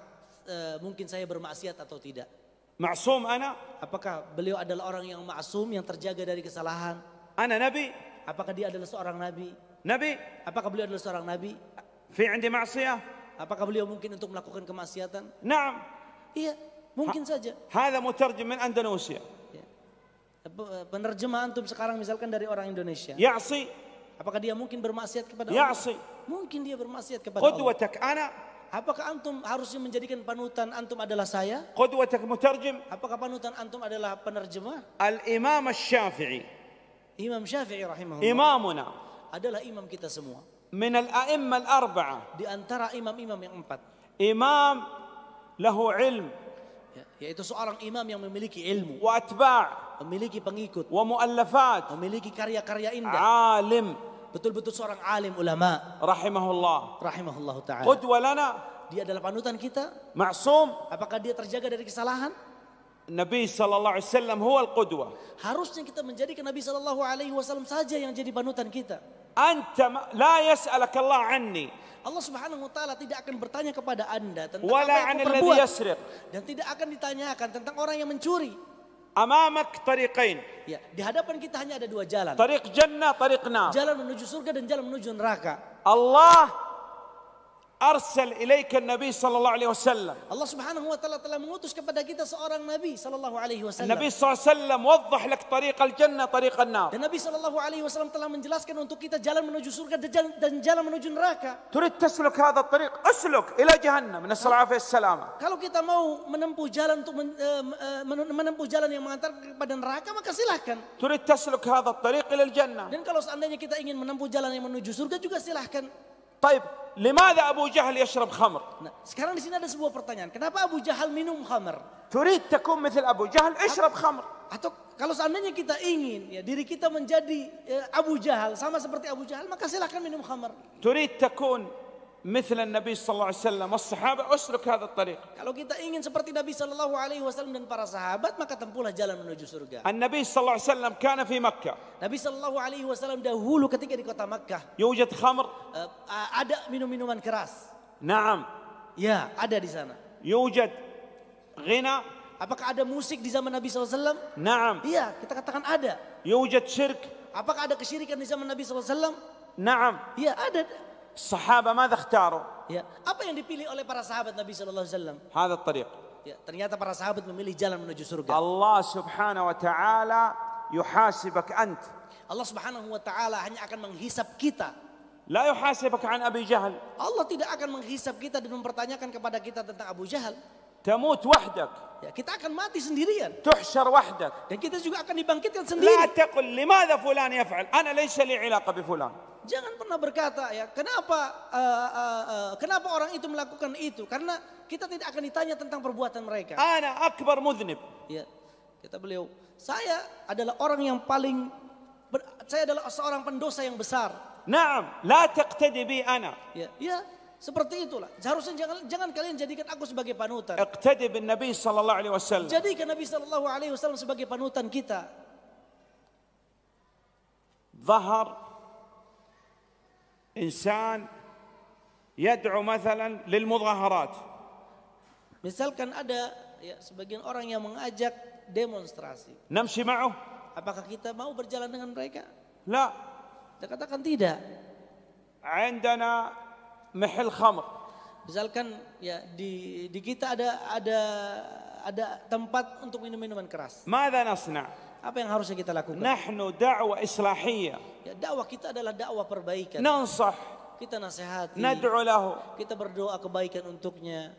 Eh, mungkin saya bermaksiat atau tidak. Ma'sum ana? Apakah beliau adalah orang yang ma'sum yang terjaga dari kesalahan? Ana nabi? Apakah dia adalah seorang nabi? Nabi? Apakah beliau adalah seorang nabi? Fi 'indi maksiat? Apakah beliau mungkin untuk melakukan kemaksiatan? Naam. Iya, mungkin ha saja. Hadza mutarjim min Indonesia. Ya. Eh, penerjemah antum sekarang misalkan dari orang Indonesia. Ya'si. Apakah dia mungkin bermaksiat kepada Allah? Ya'si. Mungkin dia bermaksiat kepada Qudwatak Allah. Qudwatak ana Apakah antum harusnya menjadikan panutan antum adalah saya? قدوتك mutarjim. Apakah panutan antum adalah penerjemah? Al Imam Syafi'i. Imam Syafi'i rahimahullah Imamuna adalah imam kita semua. Min a'immah al الأربعة Di antara imam-imam yang empat, Imam lahu ilm. ya, yaitu seorang imam yang memiliki ilmu, Wa atba' memiliki pengikut, Wa muallafat. memiliki karya-karya indah, Alim betul-betul seorang alim ulama rahimahullah rahimahullah taala qudwa lana dia adalah panutan kita ma'sum apakah dia terjaga dari kesalahan Nabi sallallahu alaihi wasallam huwa al-qudwa harusnya kita menjadikan Nabi sallallahu alaihi wasallam saja yang jadi panutan kita anta la yas'alak Allah anni Allah Subhanahu wa taala tidak akan bertanya kepada Anda tentang Wala apa yang perbuat dan tidak akan ditanyakan tentang orang yang mencuri Amamak tariqain. Ya, di hadapan kita hanya ada dua jalan. Tariq jannah, tariq nar. Jalan menuju surga dan jalan menuju neraka. Allah Arsal ilaika Nabi sallallahu alaihi wasallam. Allah Subhanahu wa taala telah mengutus kepada kita seorang nabi sallallahu alaihi wasallam. Nabi sallallahu alaihi wasallam wadhah lak tariq al-jannah tariq an-nar. Dan Nabi sallallahu alaihi wasallam telah menjelaskan untuk kita jalan menuju surga dan jalan menuju neraka. Turid tasluk hadha at-tariq asluk ila jahannam min as-salafiyah as-salama. Kalau kita mau menempuh jalan untuk menempuh jalan yang mengantar kepada neraka maka silakan. Turid tasluk hadha at-tariq ila al-jannah. Dan kalau seandainya kita ingin menempuh jalan yang menuju surga juga silakan. طيب لماذا أبو جهل يشرب خمر Nah, sekarang di sini ada sebuah pertanyaan. Kenapa Abu Jahal minum khamr? تريد تكون مثل أبو جهل اشرب خمر Atau kalau seandainya kita ingin ya diri kita menjadi eh, Abu Jahal sama seperti Abu Jahal, maka silakan minum khamr. تريد تكون مثل النبي صلى الله عليه وسلم والصحابة أسلك هذا الطريق. Kalau kita ingin seperti Nabi Shallallahu Alaihi Wasallam dan para sahabat maka tempuhlah jalan menuju surga. النبي صلى الله عليه وسلم كان في مكة. Nabi Shallallahu Alaihi Wasallam dahulu ketika di kota Makkah. يوجد خمر. Eh, eh, ada minum-minuman keras. نعم. Ya, ada di sana. يوجد غنى. Apakah ada musik di zaman Nabi Shallallahu Alaihi Wasallam? نعم. Iya, kita katakan ada. Yujud شرك. Apakah ada kesyirikan di zaman Nabi Shallallahu Alaihi Wasallam? نعم. Iya, ada. الصحابة ماذا اختاروا؟ Ya, apa yang dipilih oleh para sahabat Nabi Shallallahu Alaihi Wasallam? هذا الطريق. Ya, ternyata para sahabat memilih jalan menuju surga. Allah Subhanahu Wa Taala yuhasibak ant. Allah Subhanahu Wa Taala hanya akan menghisap kita. La yuhasibak an Abi Jahal. Allah tidak akan menghisap kita dan mempertanyakan kepada kita tentang Abu Jahal. تموت وحدك Ya, kita akan mati sendirian. تحشر وحدك. Dan kita juga akan dibangkitkan sendiri. لا تقل لماذا فلان يفعل؟ أنا ليس لي علاقة بفلان. Jangan pernah berkata ya, kenapa uh, uh, uh, kenapa orang itu melakukan itu? Karena kita tidak akan ditanya tentang perbuatan mereka. Ana akbar mudhnib. Ya. Kata beliau, saya adalah orang yang paling saya adalah seorang pendosa yang besar. Naam, la taqtadi bi ana. ya, ya seperti itulah. Harusnya jangan jangan kalian jadikan aku sebagai panutan. Iqtadi bin Nabi sallallahu alaihi wasallam. Jadikan Nabi sallallahu alaihi wasallam sebagai panutan kita. Zahar insan yad'u mathalan lil mudhaharat. Misalkan ada ya sebagian orang yang mengajak demonstrasi. Namshi ma'uh? Apakah kita mau berjalan dengan mereka? La. Kita katakan tidak. محل khamr. Misalkan ya di di kita ada ada ada tempat untuk minum minuman keras. ماذا نصنع؟ Apa yang harusnya kita lakukan? نحن دعوة إصلاحية. Ya, dakwah kita adalah dakwah perbaikan. ننصح. Kita nasihati. ندعو له. Kita berdoa kebaikan untuknya.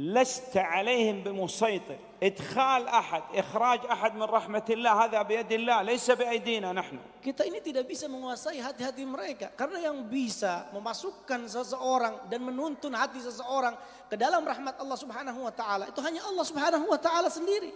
لست عليهم بمسيطر ادخال احد اخراج احد من رحمه الله هذا بيد الله ليس بايدينا نحن kita ini tidak bisa menguasai hati-hati mereka karena yang bisa memasukkan seseorang dan menuntun hati seseorang ke dalam rahmat Allah Subhanahu wa taala itu hanya Allah Subhanahu wa taala sendiri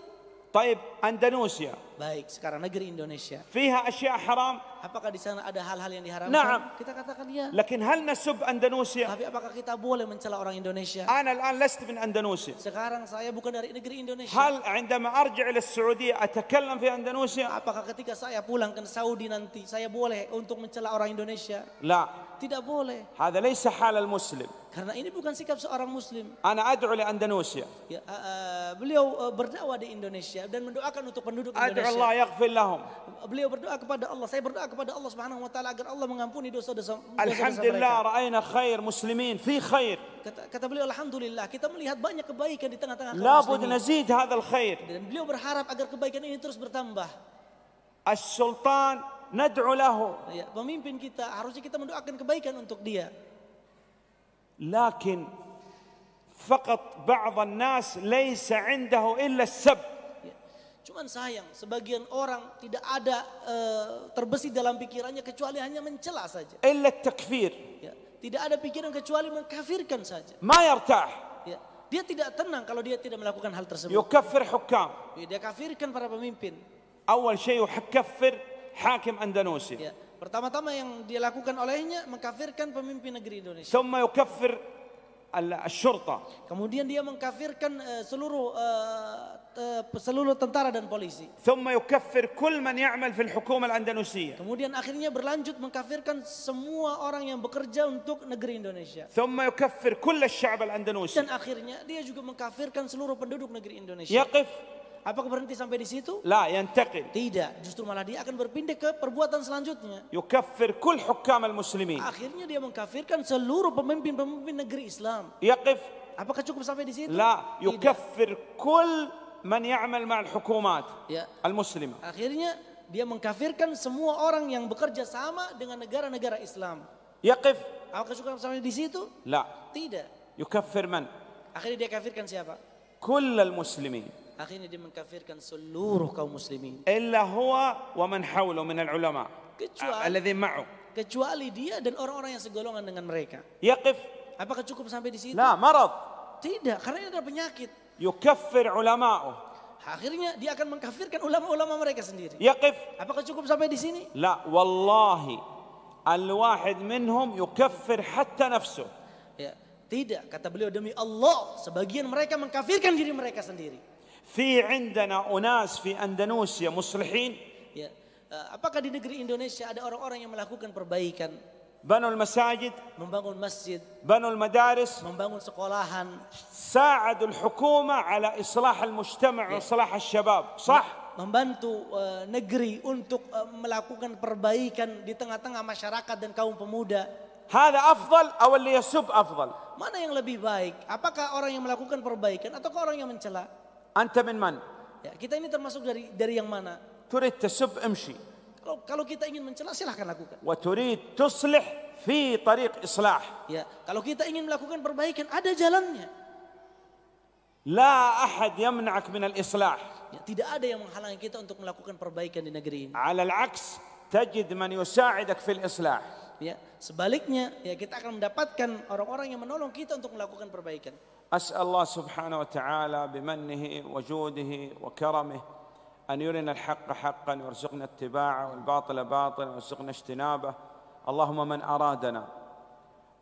طيب اندونيسيا Baik, sekarang negeri Indonesia. Fiha asya haram. Apakah di sana ada hal-hal yang diharamkan? Naam. Kita katakan ya. Lakin hal nasub أندونيسيا؟ Tapi apakah kita boleh mencela orang Indonesia? al-an لست min أندونيسيا. Sekarang saya bukan dari negeri Indonesia. Hal, عندما أرجع إلى السعودية أتكلم في أندونيسيا؟ Apakah ketika saya pulang ke Saudi nanti saya boleh untuk mencela orang Indonesia? لا. Tidak boleh. هذا ليس حال المسلم. Karena ini bukan sikap seorang muslim. Ana ad'u li Andanusia. Ya, uh, beliau uh, berdakwah di Indonesia dan mendoakan untuk penduduk Indonesia. Allah yaghfir lahum. Beliau berdoa kepada Allah, saya berdoa kepada Allah Subhanahu wa taala agar Allah mengampuni dosa-dosa Alhamdulillah ra'ayna khair muslimin fi khair. Kata, beliau alhamdulillah kita melihat banyak kebaikan di tengah-tengah kaum muslimin. nazid hadzal khair. Dan beliau berharap agar kebaikan ini terus bertambah. As-sultan nad'u lahu. Ya, pemimpin kita harusnya kita mendoakan kebaikan untuk dia. Lakin فقط بعض الناس ليس عنده الا السب Cuman sayang, sebagian orang tidak ada e, terbesit dalam pikirannya kecuali hanya mencela saja. Illa takfir. Ya, tidak ada pikiran kecuali mengkafirkan saja. Ma yartah. Ya, dia tidak tenang kalau dia tidak melakukan hal tersebut. Yukaffir hukam. Ya, dia kafirkan para pemimpin. Awal syai yukaffir hakim Andanusi. Ya, pertama-tama yang dia lakukan olehnya mengkafirkan pemimpin negeri Indonesia. Summa yukaffir al-syurta. Kemudian dia mengkafirkan uh, seluruh uh, Eh, seluruh tentara dan polisi. ثم يكفر كل من يعمل في الحكومة الأندونيسية. Kemudian akhirnya berlanjut mengkafirkan semua orang yang bekerja untuk negeri Indonesia. ثم يكفر كل الشعب الأندونيسي. Dan akhirnya dia juga mengkafirkan seluruh penduduk negeri Indonesia. يقف Apakah berhenti sampai di situ? La, yantaqil. Tidak, justru malah dia akan berpindah ke perbuatan selanjutnya. Yukaffir kul hukam al-muslimin. Akhirnya dia mengkafirkan seluruh pemimpin-pemimpin negeri Islam. Yaqif. Apakah cukup sampai di situ? La, yukaffir kul man ya'mal ma'al hukumat ya. al Akhirnya dia mengkafirkan semua orang yang bekerja sama dengan negara-negara Islam. Yaqif. Apakah cukup sampai di situ? La. Tidak. Yukafir. man? Akhirnya dia kafirkan siapa? Kull al-muslimin. Akhirnya dia mengkafirkan seluruh kaum muslimin. Illa huwa wa man hawlu min al-ulama. Kecuali ma'u. Kecuali dia dan orang-orang yang segolongan dengan mereka. Yaqif. Apakah cukup sampai di situ? La, marad. Tidak, karena ini adalah penyakit yukaffir ulama'u akhirnya dia akan mengkafirkan ulama-ulama mereka sendiri. Yaqif. Apakah cukup sampai di sini? La, wallahi al-wahid minhum yukaffir hatta nafsuh. Ya, tidak kata beliau demi Allah, sebagian mereka mengkafirkan diri mereka sendiri. Fi indana unas fi Andalusia muslihin. Ya. Eh, apakah di negeri Indonesia ada orang-orang yang melakukan perbaikan بنوا المساجد من بنوا المسجد بنوا المدارس من بنوا sekolahan ساعدوا الحكومة على إصلاح المجتمع وإصلاح الشباب صح membantu uh, negeri untuk uh, melakukan perbaikan di tengah-tengah masyarakat dan kaum pemuda هذا أفضل أو اللي يسب أفضل mana yang lebih baik apakah orang yang melakukan perbaikan ataukah orang yang mencela أنت من من ya, kita ini termasuk dari dari yang mana تريد تسب امشي Kalau kalau kita ingin mencela silahkan lakukan. Wa turid tuslih fi tariq islah. Ya, kalau kita ingin melakukan perbaikan ada jalannya. La ahad yamna'ak min al-islah. Ya, tidak ada yang menghalangi kita untuk melakukan perbaikan di negeri ini. Ala al aks tajid man yusa'idak fil islah. Ya, sebaliknya ya kita akan mendapatkan orang-orang yang menolong kita untuk melakukan perbaikan. أسأل الله سبحانه وتعالى بمنه wa karamihi أن يرنا الحق حقا وارزقنا اتباعه والباطل باطلا وارزقنا اجتنابه اللهم من أرادنا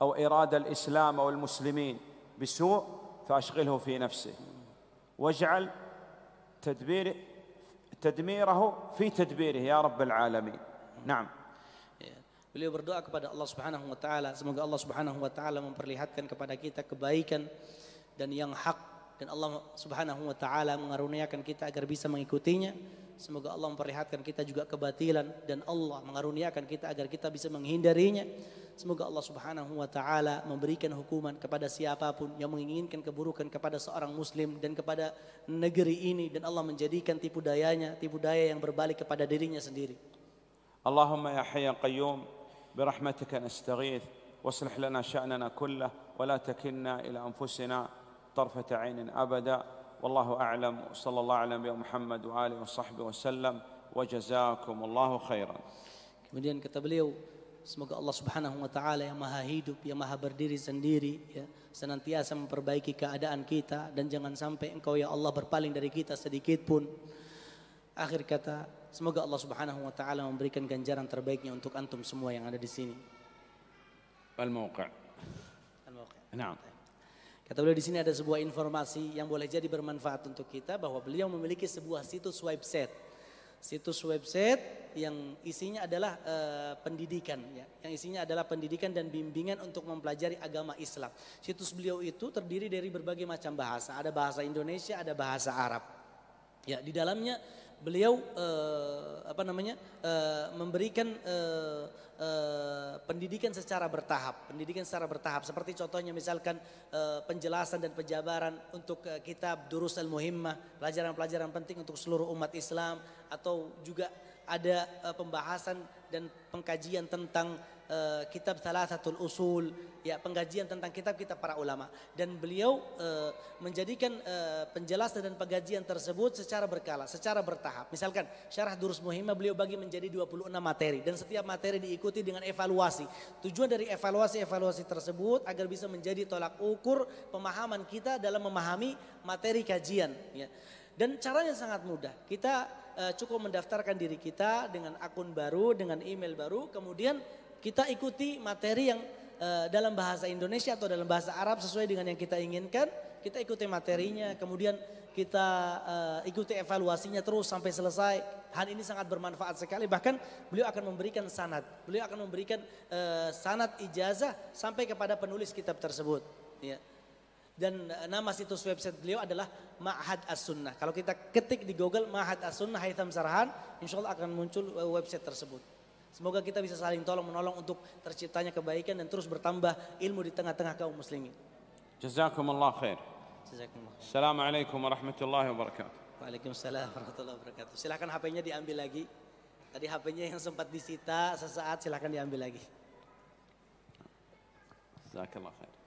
أو إراد الإسلام أو المسلمين بسوء فأشغله في نفسه واجعل تدبير تدميره في تدبيره يا رب العالمين نعم Beliau berdoa kepada Allah Subhanahu wa taala, semoga Allah Subhanahu wa taala memperlihatkan kepada kita kebaikan dan yang hak dan Allah Subhanahu wa taala mengaruniakan kita agar bisa mengikutinya. Semoga Allah memperlihatkan kita juga kebatilan dan Allah mengaruniakan kita agar kita bisa menghindarinya. Semoga Allah Subhanahu wa taala memberikan hukuman kepada siapapun yang menginginkan keburukan kepada seorang muslim dan kepada negeri ini dan Allah menjadikan tipu dayanya tipu daya yang berbalik kepada dirinya sendiri. Allahumma ya hayya ya qayyum برحمتك نستغيث واصلح لنا شأننا كله ولا تكلنا إلى أنفسنا طرفة عين أبدا والله أعلم صلى الله على نبينا محمد وآله وصحبه وسلم وجزاكم الله خيرا Kemudian kata beliau, semoga Allah Subhanahu wa taala yang maha hidup, yang maha berdiri sendiri ya, senantiasa memperbaiki keadaan kita dan jangan sampai engkau ya Allah berpaling dari kita sedikit pun. Akhir kata, semoga Allah Subhanahu wa taala memberikan ganjaran terbaiknya untuk antum semua yang ada di sini. Al-Mawqi'. Al-Mawqi'. Naam. Kata beliau di sini ada sebuah informasi yang boleh jadi bermanfaat untuk kita bahwa beliau memiliki sebuah situs website. Situs website yang isinya adalah e, pendidikan ya. Yang isinya adalah pendidikan dan bimbingan untuk mempelajari agama Islam. Situs beliau itu terdiri dari berbagai macam bahasa. Ada bahasa Indonesia, ada bahasa Arab. Ya, di dalamnya beliau uh, apa namanya uh, memberikan uh, uh, pendidikan secara bertahap, pendidikan secara bertahap. Seperti contohnya misalkan uh, penjelasan dan penjabaran untuk uh, kitab Durus al-Muhimmah, pelajaran-pelajaran penting untuk seluruh umat Islam atau juga ada uh, pembahasan dan pengkajian tentang uh, kitab satu Usul, ya pengajian tentang kitab-kitab para ulama dan beliau uh, menjadikan uh, penjelasan dan penggajian tersebut secara berkala, secara bertahap. Misalkan syarah Durus Muhimah beliau bagi menjadi 26 materi dan setiap materi diikuti dengan evaluasi. Tujuan dari evaluasi-evaluasi tersebut agar bisa menjadi tolak ukur pemahaman kita dalam memahami materi kajian ya. Dan caranya sangat mudah. Kita cukup mendaftarkan diri kita dengan akun baru, dengan email baru, kemudian kita ikuti materi yang e, dalam bahasa Indonesia atau dalam bahasa Arab sesuai dengan yang kita inginkan. Kita ikuti materinya, kemudian kita e, ikuti evaluasinya terus sampai selesai. Hal ini sangat bermanfaat sekali. Bahkan beliau akan memberikan sanat, beliau akan memberikan e, eh, sanat ijazah sampai kepada penulis kitab tersebut. Ya. Dan nama situs website beliau adalah Ma'had As-Sunnah. Kalau kita ketik di Google Ma'had As-Sunnah Haitham Sarhan, insya Allah akan muncul website tersebut. Semoga kita bisa saling tolong menolong untuk terciptanya kebaikan dan terus bertambah ilmu di tengah-tengah kaum muslimin. Jazakumullah khair. Jazakumullah. Assalamualaikum warahmatullahi wabarakatuh. Waalaikumsalam warahmatullahi wabarakatuh. Silakan HP-nya diambil lagi. Tadi HP-nya yang sempat disita sesaat silakan diambil lagi. Jazakumullah khair.